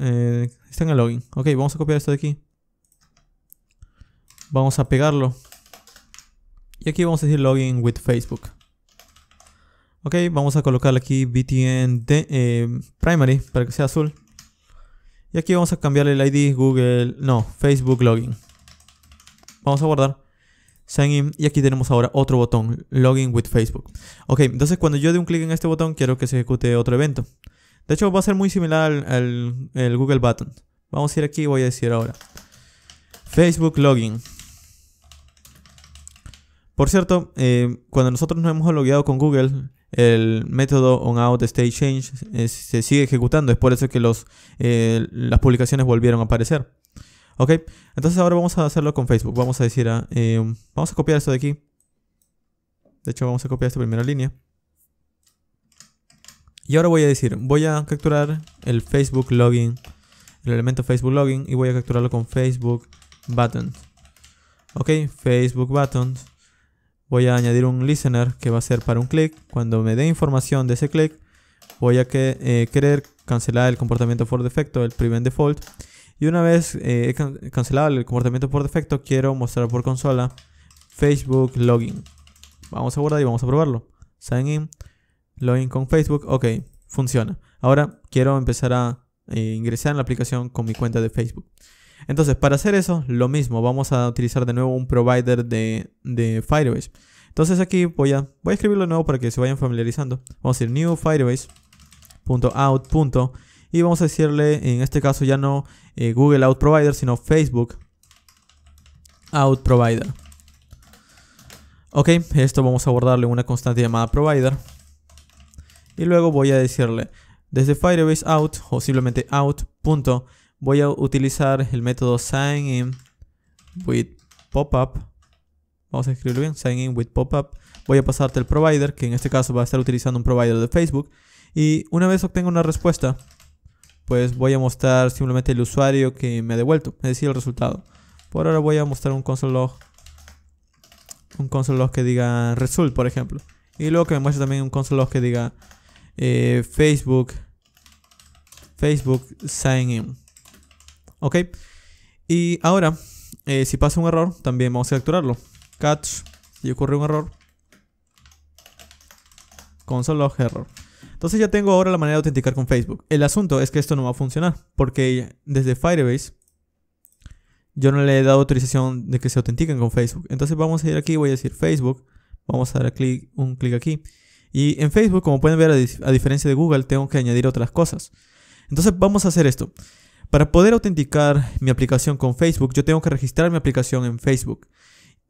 Eh, está en el login. Ok, vamos a copiar esto de aquí. Vamos a pegarlo. Y aquí vamos a decir login with Facebook. Ok, vamos a colocar aquí BTN eh, primary para que sea azul. Y aquí vamos a cambiarle el ID Google, no, Facebook login. Vamos a guardar. Sign in y aquí tenemos ahora otro botón, Login with Facebook. Ok, entonces cuando yo dé un clic en este botón quiero que se ejecute otro evento. De hecho va a ser muy similar al, Google Button. Vamos a ir aquí y voy a decir ahora. Facebook Login. Por cierto, eh, cuando nosotros nos hemos logueado con Google, el método onOutStateChange se sigue ejecutando. Es por eso que eh, las publicaciones volvieron a aparecer. Ok, entonces ahora vamos a hacerlo con Facebook. Vamos a decir, ah, eh, vamos a copiar esto de aquí. De hecho, vamos a copiar esta primera línea. Y ahora voy a decir, voy a capturar el Facebook login, el elemento Facebook login, y voy a capturarlo con Facebook buttons. Ok, Facebook buttons. Voy a añadir un listener que va a ser para un clic. Cuando me dé información de ese clic, voy a eh, querer cancelar el comportamiento por defecto, el prevent default. Y una vez eh, cancelado el comportamiento por defecto, quiero mostrar por consola Facebook Login. Vamos a guardar y vamos a probarlo. Sign in, login con Facebook, ok, funciona. Ahora quiero empezar a eh, ingresar en la aplicación con mi cuenta de Facebook. Entonces, para hacer eso, lo mismo, vamos a utilizar de nuevo un provider de, de Firebase. Entonces aquí voy a, voy a escribirlo de nuevo para que se vayan familiarizando. Vamos a decir new firebase.out. Y vamos a decirle, en este caso ya no eh, Google Out Provider, sino Facebook Out Provider. Ok, esto vamos a abordarle una constante llamada provider. Y luego voy a decirle desde Firebase out o simplemente out. Punto, voy a utilizar el método sign in with popup. Vamos a escribirlo bien, sign in with popup. Voy a pasarte el provider, que en este caso va a estar utilizando un provider de Facebook. Y una vez obtengo una respuesta, pues voy a mostrar simplemente el usuario que me ha devuelto, es decir, el resultado. Por ahora voy a mostrar un console log, un console log que diga result, por ejemplo. Y luego que me muestre también un console log que diga eh, Facebook, Facebook sign in. Ok. Y ahora, eh, si pasa un error, también vamos a capturarlo. Catch, y ocurre un error, console log error. Entonces ya tengo ahora la manera de autenticar con Facebook. El asunto es que esto no va a funcionar porque desde Firebase yo no le he dado autorización de que se autentiquen con Facebook. Entonces vamos a ir aquí, voy a decir Facebook, vamos a dar un clic aquí. Y en Facebook, como pueden ver, a diferencia de Google, tengo que añadir otras cosas. Entonces vamos a hacer esto. Para poder autenticar mi aplicación con Facebook, yo tengo que registrar mi aplicación en Facebook.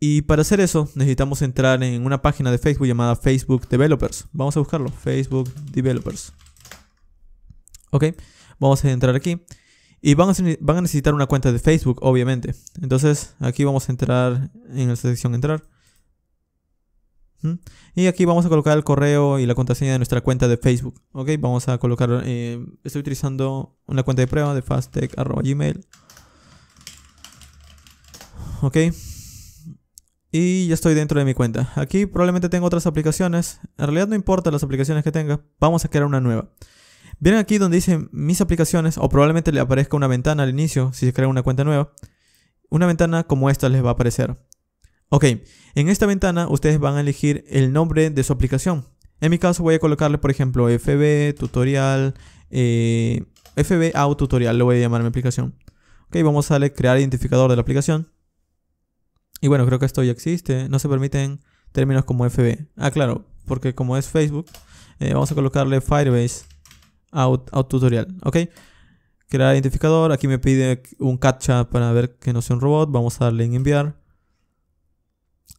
Y para hacer eso necesitamos entrar en una página de Facebook llamada Facebook Developers. Vamos a buscarlo, Facebook Developers. Ok, vamos a entrar aquí. Y van a, necesitar una cuenta de Facebook, obviamente. Entonces aquí vamos a entrar en la sección entrar. ¿Mm? Y aquí vamos a colocar el correo y la contraseña de nuestra cuenta de Facebook. Ok, vamos a colocar. Eh, estoy utilizando una cuenta de prueba de fasttech.gmail. Ok, y ya estoy dentro de mi cuenta. Aquí probablemente tengo otras aplicaciones. En realidad no importa las aplicaciones que tenga. Vamos a crear una nueva. Vienen aquí donde dice mis aplicaciones o probablemente le aparezca una ventana al inicio si se crea una cuenta nueva. Una ventana como esta les va a aparecer. Ok, en esta ventana ustedes van a elegir el nombre de su aplicación. En mi caso voy a colocarle por ejemplo FB tutorial, eh, FB tutorial, Le voy a llamar a mi aplicación. Ok, vamos a darle crear identificador de la aplicación. Y bueno, creo que esto ya existe. No se permiten términos como FB. Ah, claro, porque como es Facebook, eh, vamos a colocarle Firebase out, out tutorial. ¿Ok? Crear identificador. Aquí me pide un captcha para ver que no sea un robot. Vamos a darle en enviar.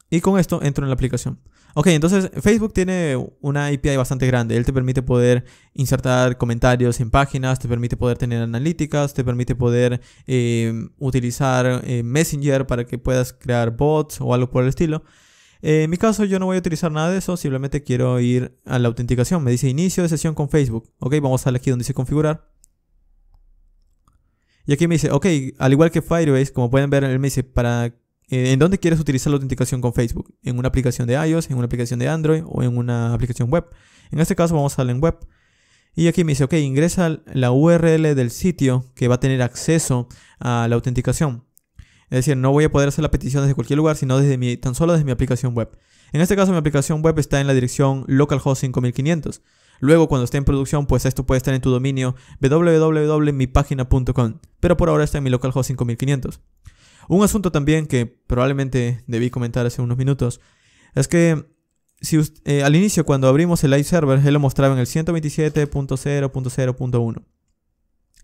Y con esto entro en la aplicación. Ok, entonces Facebook tiene una API bastante grande. Él te permite poder insertar comentarios en páginas, te permite poder tener analíticas, te permite poder em, utilizar eh, Messenger para que puedas crear bots o algo por el estilo. Eh, en mi caso yo no voy a utilizar nada de eso, simplemente quiero ir a la autenticación. Me dice inicio de sesión con Facebook. Ok, vamos a aquí donde dice configurar. Y aquí me dice, ok, al igual que Firebase, como pueden ver, él me dice para eh, ¿En dónde quieres utilizar la autenticación con Facebook? ¿En una aplicación de iOS, en una aplicación de Android o en una aplicación web? En este caso vamos a darle en web. Y aquí me dice, ok, ingresa la URL del sitio que va a tener acceso a la autenticación. Es decir, no voy a poder hacer la petición desde cualquier lugar, sino desde tan solo desde mi aplicación web. En este caso, mi aplicación web está en la dirección localhost 5500. Luego, cuando esté en producción, pues esto puede estar en tu dominio www.mipagina.com. Pero por ahora está en mi localhost 5500. Un asunto también que probablemente debí comentar hace unos minutos es que si eh, al inicio cuando abrimos el live server, él lo mostraba en el 127.0.0.1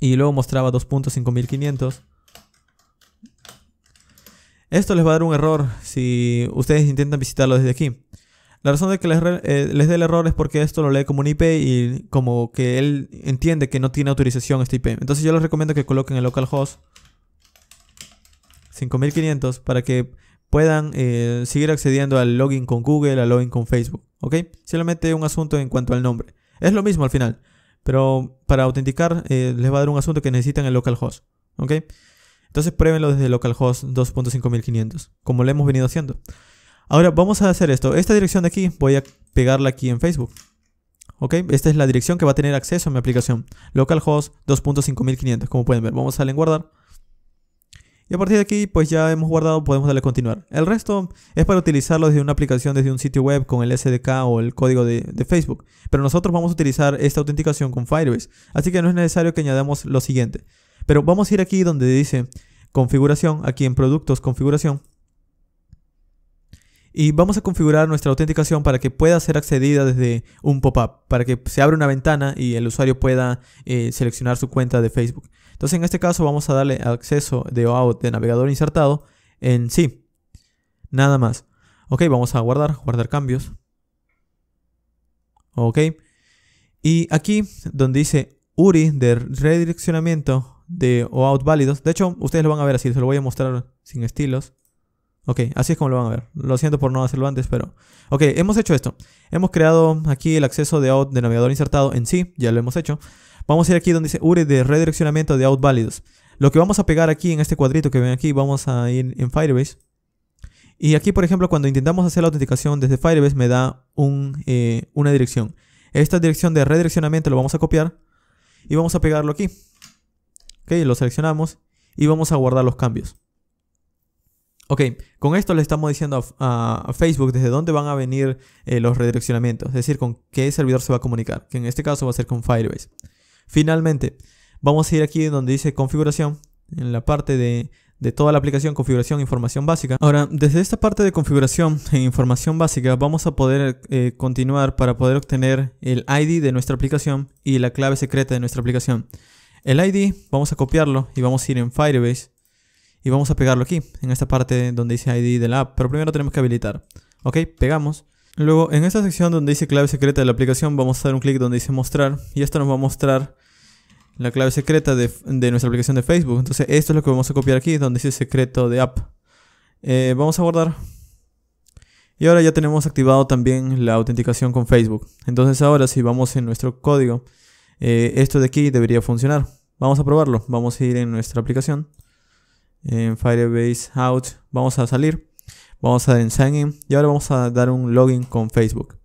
y luego mostraba 2.5500. Esto les va a dar un error si ustedes intentan visitarlo desde aquí. La razón de que les, eh, les dé el error es porque esto lo lee como un IP y como que él entiende que no tiene autorización este IP. Entonces yo les recomiendo que coloquen el localhost 5500 para que puedan eh, seguir accediendo al login con Google, al login con Facebook, ¿ok? Solamente un asunto en cuanto al nombre. Es lo mismo al final, pero para autenticar eh, les va a dar un asunto que necesitan el localhost, ¿ok? Entonces pruébenlo desde localhost 2.5500, como lo hemos venido haciendo. Ahora vamos a hacer esto. Esta dirección de aquí voy a pegarla aquí en Facebook. ¿Ok? Esta es la dirección que va a tener acceso a mi aplicación. Localhost 2.5500, como pueden ver. Vamos a darle en guardar. Y a partir de aquí, pues ya hemos guardado, podemos darle a continuar. El resto es para utilizarlo desde una aplicación, desde un sitio web con el SDK o el código de, Facebook. Pero nosotros vamos a utilizar esta autenticación con Firebase. Así que no es necesario que añadamos lo siguiente. Pero vamos a ir aquí donde dice configuración, aquí en productos, configuración. Y vamos a configurar nuestra autenticación para que pueda ser accedida desde un pop-up, para que se abra una ventana y el usuario pueda eh, seleccionar su cuenta de Facebook. Entonces en este caso vamos a darle acceso de OAuth de navegador insertado en sí. Nada más. Ok, vamos a guardar, guardar cambios. Ok. Y aquí donde dice URI de redireccionamiento de OAuth válidos. De hecho, ustedes lo van a ver así, se lo voy a mostrar sin estilos. Ok, así es como lo van a ver. Lo siento por no hacerlo antes, pero... Ok, hemos hecho esto. Hemos creado aquí el acceso de OAuth de navegador insertado en sí, ya lo hemos hecho. Vamos a ir aquí donde dice URE de redireccionamiento de out válidos. Lo que vamos a pegar aquí en este cuadrito que ven aquí, vamos a ir en Firebase. Y aquí, por ejemplo, cuando intentamos hacer la autenticación desde Firebase, me da eh, una dirección. Esta dirección de redireccionamiento lo vamos a copiar y vamos a pegarlo aquí. Ok, lo seleccionamos y vamos a guardar los cambios. Ok, con esto le estamos diciendo a, Facebook desde dónde van a venir eh, los redireccionamientos, es decir, con qué servidor se va a comunicar, que en este caso va a ser con Firebase. Finalmente, vamos a ir aquí donde dice configuración, en la parte de, toda la aplicación, configuración, información básica. Ahora, desde esta parte de configuración *laughs* e información básica vamos a poder eh, continuar para poder obtener el ID de nuestra aplicación y la clave secreta de nuestra aplicación. El ID vamos a copiarlo y vamos a ir en Firebase y vamos a pegarlo aquí, en esta parte donde dice ID de la app, pero primero tenemos que habilitar. Ok, pegamos. Luego, en esta sección donde dice clave secreta de la aplicación, vamos a dar un clic donde dice mostrar. Y esto nos va a mostrar la clave secreta de, nuestra aplicación de Facebook. Entonces, esto es lo que vamos a copiar aquí, donde dice secreto de app. Eh, vamos a guardar. Y ahora ya tenemos activado también la autenticación con Facebook. Entonces, ahora si vamos en nuestro código, eh, esto de aquí debería funcionar. Vamos a probarlo. Vamos a ir en nuestra aplicación. En Firebase Out. Vamos a salir. Vamos a dar en sign in y ahora vamos a dar un login con Facebook.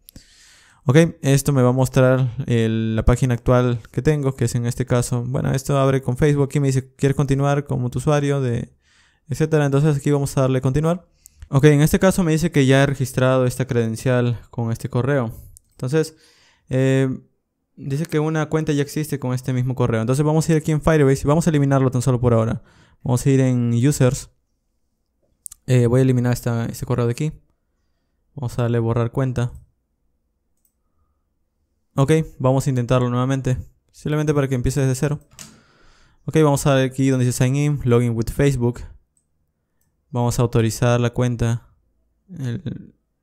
Ok, esto me va a mostrar la página actual que tengo, que es en este caso, bueno, esto abre con Facebook, y me dice, ¿quieres continuar como tu usuario? de Etcétera, entonces aquí vamos a darle continuar. Ok, en este caso me dice que ya he registrado esta credencial con este correo. Entonces, eh, dice que una cuenta ya existe con este mismo correo. Entonces vamos a ir aquí en Firebase y vamos a eliminarlo tan solo por ahora. Vamos a ir en Users. Eh, voy a eliminar este correo de aquí. Vamos a darle borrar cuenta. Ok, vamos a intentarlo nuevamente. Simplemente para que empiece desde cero. Ok, vamos a ver aquí donde dice sign in, login with Facebook. Vamos a autorizar la cuenta.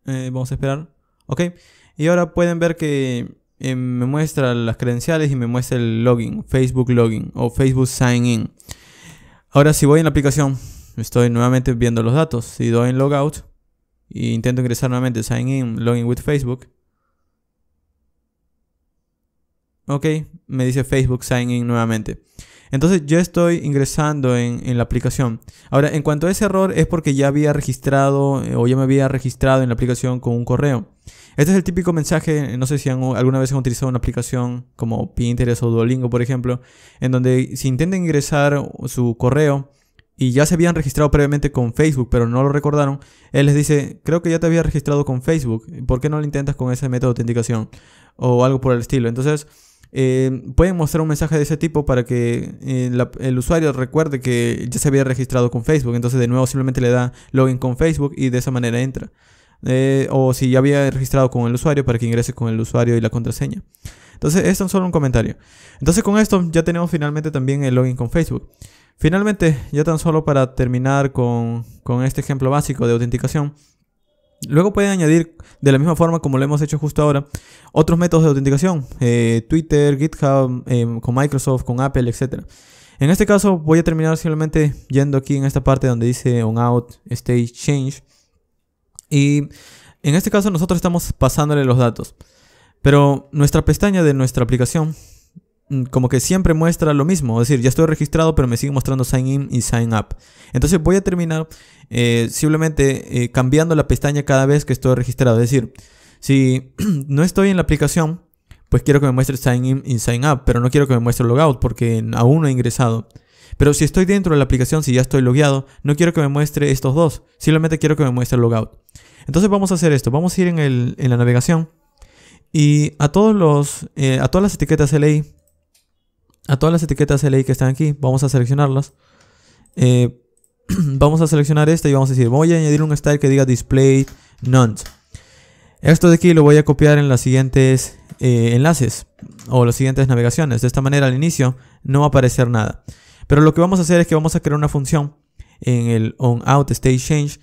Eh, vamos a esperar. Ok, y ahora pueden ver que eh, me muestra las credenciales y me muestra el login, Facebook login o Facebook sign in. Ahora si voy en la aplicación Estoy nuevamente viendo los datos. Si doy en logout e intento ingresar nuevamente sign in, login with Facebook. Ok, me dice Facebook sign in nuevamente. Entonces yo estoy ingresando en, la aplicación. Ahora, en cuanto a ese error, es porque ya había registrado eh, o ya me había registrado en la aplicación con un correo. Este es el típico mensaje, no sé si alguna vez han utilizado una aplicación como Pinterest o Duolingo, por ejemplo, en donde si intentan ingresar su correo, y ya se habían registrado previamente con Facebook, pero no lo recordaron, él les dice, creo que ya te había registrado con Facebook, ¿por qué no lo intentas con ese método de autenticación? O algo por el estilo. Entonces, eh, pueden mostrar un mensaje de ese tipo para que eh, el usuario recuerde que ya se había registrado con Facebook. Entonces de nuevo simplemente le da login con Facebook y de esa manera entra. Eh, o si ya había registrado con el usuario para que ingrese con el usuario y la contraseña. Entonces, esto tan solo un comentario. Entonces, con esto ya tenemos finalmente también el login con Facebook. Finalmente, ya tan solo para terminar con, este ejemplo básico de autenticación, Luego pueden añadir, de la misma forma como lo hemos hecho justo ahora, otros métodos de autenticación, eh, Twitter, GitHub, eh, con Microsoft, con Apple, etc. En este caso voy a terminar simplemente yendo aquí en esta parte donde dice on out, stage change. Y en este caso nosotros estamos pasándole los datos. Pero nuestra pestaña de nuestra aplicación Mm, como que siempre muestra lo mismo. Es decir, ya estoy registrado, pero me sigue mostrando sign in y sign up. Entonces voy a terminar eh, simplemente eh, cambiando la pestaña cada vez que estoy registrado. Es decir, si *clears throat* no estoy en la aplicación, pues quiero que me muestre sign in y sign up, pero no quiero que me muestre logout porque aún no he ingresado. Pero si estoy dentro de la aplicación, si ya estoy logueado, no quiero que me muestre estos dos, simplemente quiero que me muestre logout. Entonces vamos a hacer esto, vamos a ir en, la navegación y a, todos los, eh, a todas las etiquetas LI a todas las etiquetas LI que están aquí, vamos a seleccionarlas. Eh, *clears throat* vamos a seleccionar esta y vamos a decir, voy a añadir un style que diga display none. Esto de aquí lo voy a copiar en los siguientes eh, enlaces o las siguientes navegaciones. De esta manera al inicio no va a aparecer nada. Pero lo que vamos a hacer es que vamos a crear una función en el on out state change.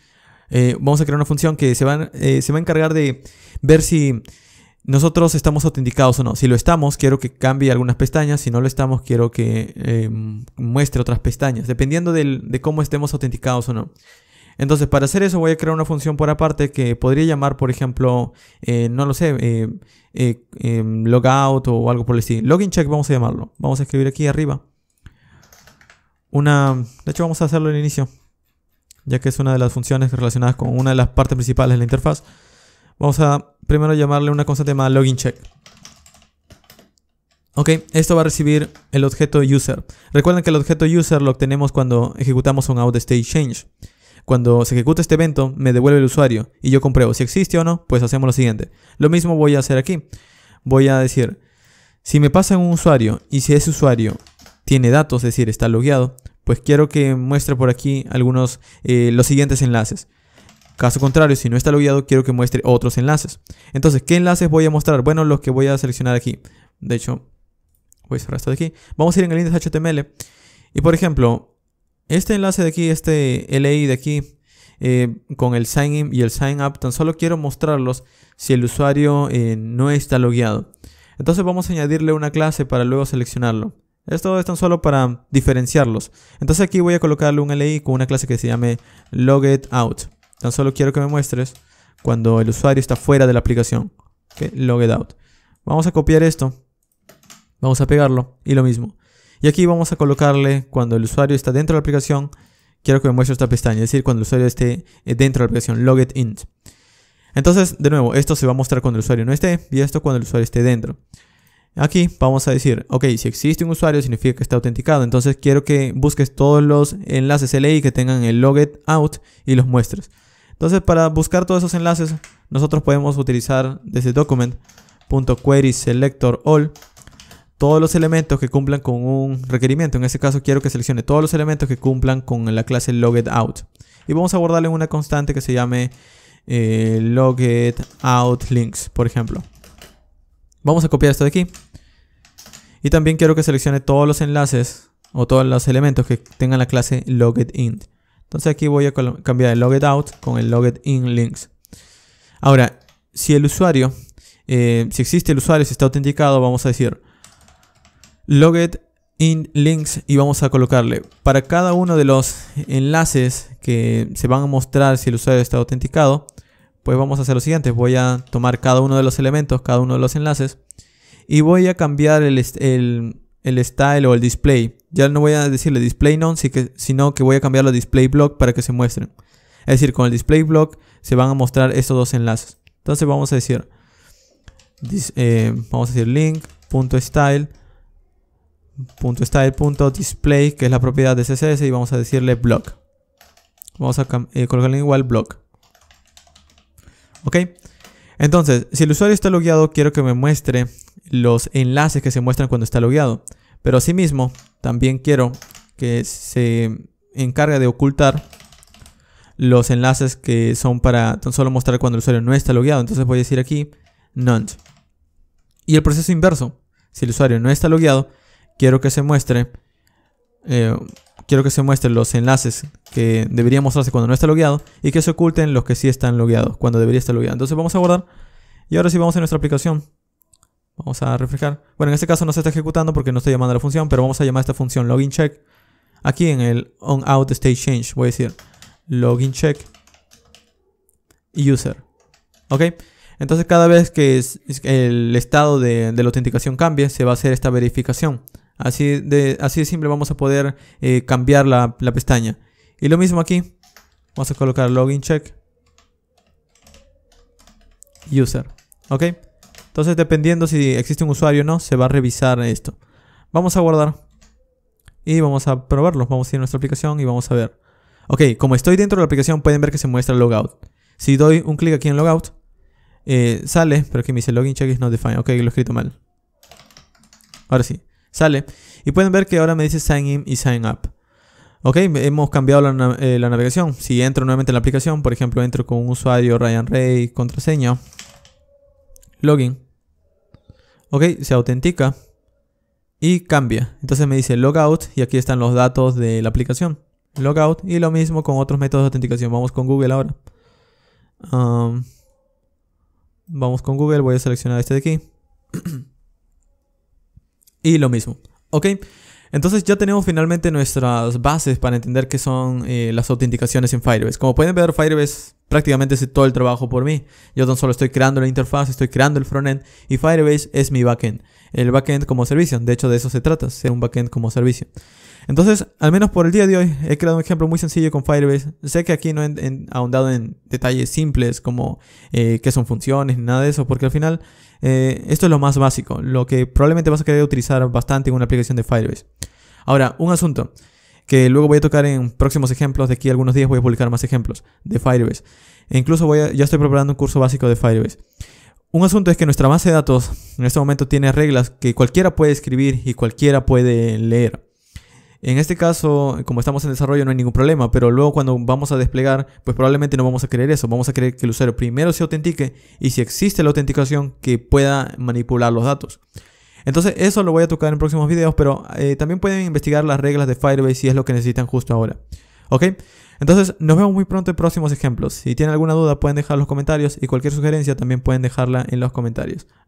Eh, vamos a crear una función que se se va a encargar de ver si nosotros estamos autenticados o no. Si lo estamos, quiero que cambie algunas pestañas. Si no lo estamos, quiero que em, muestre otras pestañas, dependiendo de cómo estemos autenticados o no. Entonces, para hacer eso voy a crear una función por aparte que podría llamar, por ejemplo, eh, no lo sé, eh, eh, em, logout o algo por el estilo. Login check vamos a llamarlo. Vamos a escribir aquí arriba. Una, de hecho, vamos a hacerlo al inicio, ya que es una de las funciones relacionadas con una de las partes principales de la interfaz. Vamos a primero llamarle una constante llamada login check. Ok, esto va a recibir el objeto user. Recuerden que el objeto user lo obtenemos cuando ejecutamos un out state change. Cuando se ejecuta este evento, me devuelve el usuario y yo compruebo si existe o no, pues hacemos lo siguiente. Lo mismo voy a hacer aquí. Voy a decir, si me pasa un usuario y si ese usuario tiene datos, es decir, está logueado, pues quiero que muestre por aquí algunos, eh, los siguientes enlaces. Caso contrario, si no está logueado, quiero que muestre otros enlaces. Entonces, ¿qué enlaces voy a mostrar? Bueno, los que voy a seleccionar aquí. De hecho, voy a cerrar esto de aquí. Vamos a ir en el índice HTML. Y por ejemplo, este enlace de aquí, este LI de aquí, eh, con el sign in y el sign up, tan solo quiero mostrarlos si el usuario eh, no está logueado. Entonces vamos a añadirle una clase para luego seleccionarlo. Esto es tan solo para diferenciarlos. Entonces aquí voy a colocarle un LI con una clase que se llame logout. Tan solo quiero que me muestres cuando el usuario está fuera de la aplicación. que Logged out. Vamos a copiar esto. Vamos a pegarlo. Y lo mismo. Y aquí vamos a colocarle cuando el usuario está dentro de la aplicación. Quiero que me muestre esta pestaña. Es decir, cuando el usuario esté eh, dentro de la aplicación. Logged in. Entonces, de nuevo, esto se va a mostrar cuando el usuario no esté. Y esto cuando el usuario esté dentro. Aquí vamos a decir, ok, si existe un usuario significa que está autenticado. Entonces quiero que busques todos los enlaces LI que tengan el logged out y los muestres. Entonces, para buscar todos esos enlaces, nosotros podemos utilizar desde document.querySelectorAll todos los elementos que cumplan con un requerimiento. En este caso quiero que seleccione todos los elementos que cumplan con la clase LoggedOut Y vamos a guardarle una constante que se llame eh, por ejemplo. Vamos a copiar esto de aquí. Y también quiero que seleccione todos los enlaces o todos los elementos que tengan la clase LoggedIn entonces aquí voy a cambiar el logged out con el logged in links. Ahora, si el usuario, eh, si existe el usuario, si está autenticado, vamos a decir logged in links y vamos a colocarle para cada uno de los enlaces que se van a mostrar si el usuario está autenticado, pues vamos a hacer lo siguiente. Voy a tomar cada uno de los elementos, cada uno de los enlaces y voy a cambiar el, el style o el display ya no voy a decirle display none, sino que voy a cambiarlo a display block para que se muestren. Es decir, con el display block se van a mostrar estos dos enlaces. Entonces vamos a decir, eh, vamos a decir link.style punto que es la propiedad de CSS y vamos a decirle block vamos a eh, colocarle igual block ok entonces si el usuario está logueado quiero que me muestre los enlaces que se muestran cuando está logueado pero asimismo, también quiero que se encargue de ocultar los enlaces que son para tan solo mostrar cuando el usuario no está logueado. Entonces voy a decir aquí none. Y el proceso inverso. Si el usuario no está logueado, quiero que se muestre eh, quiero que se muestren los enlaces que debería mostrarse cuando no está logueado y que se oculten los que sí están logueados cuando debería estar logueado. Entonces vamos a guardar y ahora sí vamos a nuestra aplicación. Vamos a reflejar, Bueno, en este caso no se está ejecutando porque no estoy llamando a la función, pero vamos a llamar a esta función login check. Aquí en el on out state change voy a decir login check user. ¿Ok? Entonces cada vez que el estado de, la autenticación cambie, se va a hacer esta verificación. Así de, así simple vamos a poder eh, cambiar la pestaña. Y lo mismo aquí. Vamos a colocar login check user. ¿Ok? Entonces, dependiendo si existe un usuario o no, se va a revisar esto. Vamos a guardar y vamos a probarlo. Vamos a ir a nuestra aplicación y vamos a ver. Ok, como estoy dentro de la aplicación, pueden ver que se muestra el logout. Si doy un clic aquí en logout, eh, sale, pero aquí me dice login check is not defined. Ok, lo he escrito mal. Ahora sí, sale. Y pueden ver que ahora me dice sign in y sign up. Ok, hemos cambiado la, eh, la, navegación. Si entro nuevamente en la aplicación, por ejemplo, entro con un usuario Ryan Ray, contraseña, login. Ok, se autentica y cambia. Entonces me dice logout y aquí están los datos de la aplicación. Logout y lo mismo con otros métodos de autenticación. Vamos con Google ahora. vamos con Google, voy a seleccionar este de aquí. *clears throat* y lo mismo. Ok, entonces ya tenemos finalmente nuestras bases para entender qué son eh, las autenticaciones en Firebase. Como pueden ver, Firebase prácticamente hace todo el trabajo por mí. Yo no solo estoy creando la interfaz, estoy creando el frontend y Firebase es mi backend. El backend como servicio, de hecho de eso se trata, ser un backend como servicio. Entonces, al menos por el día de hoy, he creado un ejemplo muy sencillo con Firebase. Sé que aquí no he ahondado en detalles simples como eh, qué son funciones nada de eso, porque al final eh, esto es lo más básico, lo que probablemente vas a querer utilizar bastante en una aplicación de Firebase. Ahora, un asunto que luego voy a tocar en próximos ejemplos, de aquí a algunos días voy a publicar más ejemplos de Firebase. E incluso voy ya estoy preparando un curso básico de Firebase. Un asunto es que nuestra base de datos en este momento tiene reglas que cualquiera puede escribir y cualquiera puede leer. En este caso, como estamos en desarrollo, no hay ningún problema, pero luego cuando vamos a desplegar, pues probablemente no vamos a querer eso. Vamos a querer que el usuario primero se autentique y si existe la autenticación, que pueda manipular los datos. Entonces, eso lo voy a tocar en próximos videos, pero eh, también pueden investigar las reglas de Firebase si es lo que necesitan justo ahora. ¿Ok? Entonces, nos vemos muy pronto en próximos ejemplos. Si tienen alguna duda, pueden dejar los comentarios y cualquier sugerencia también pueden dejarla en los comentarios.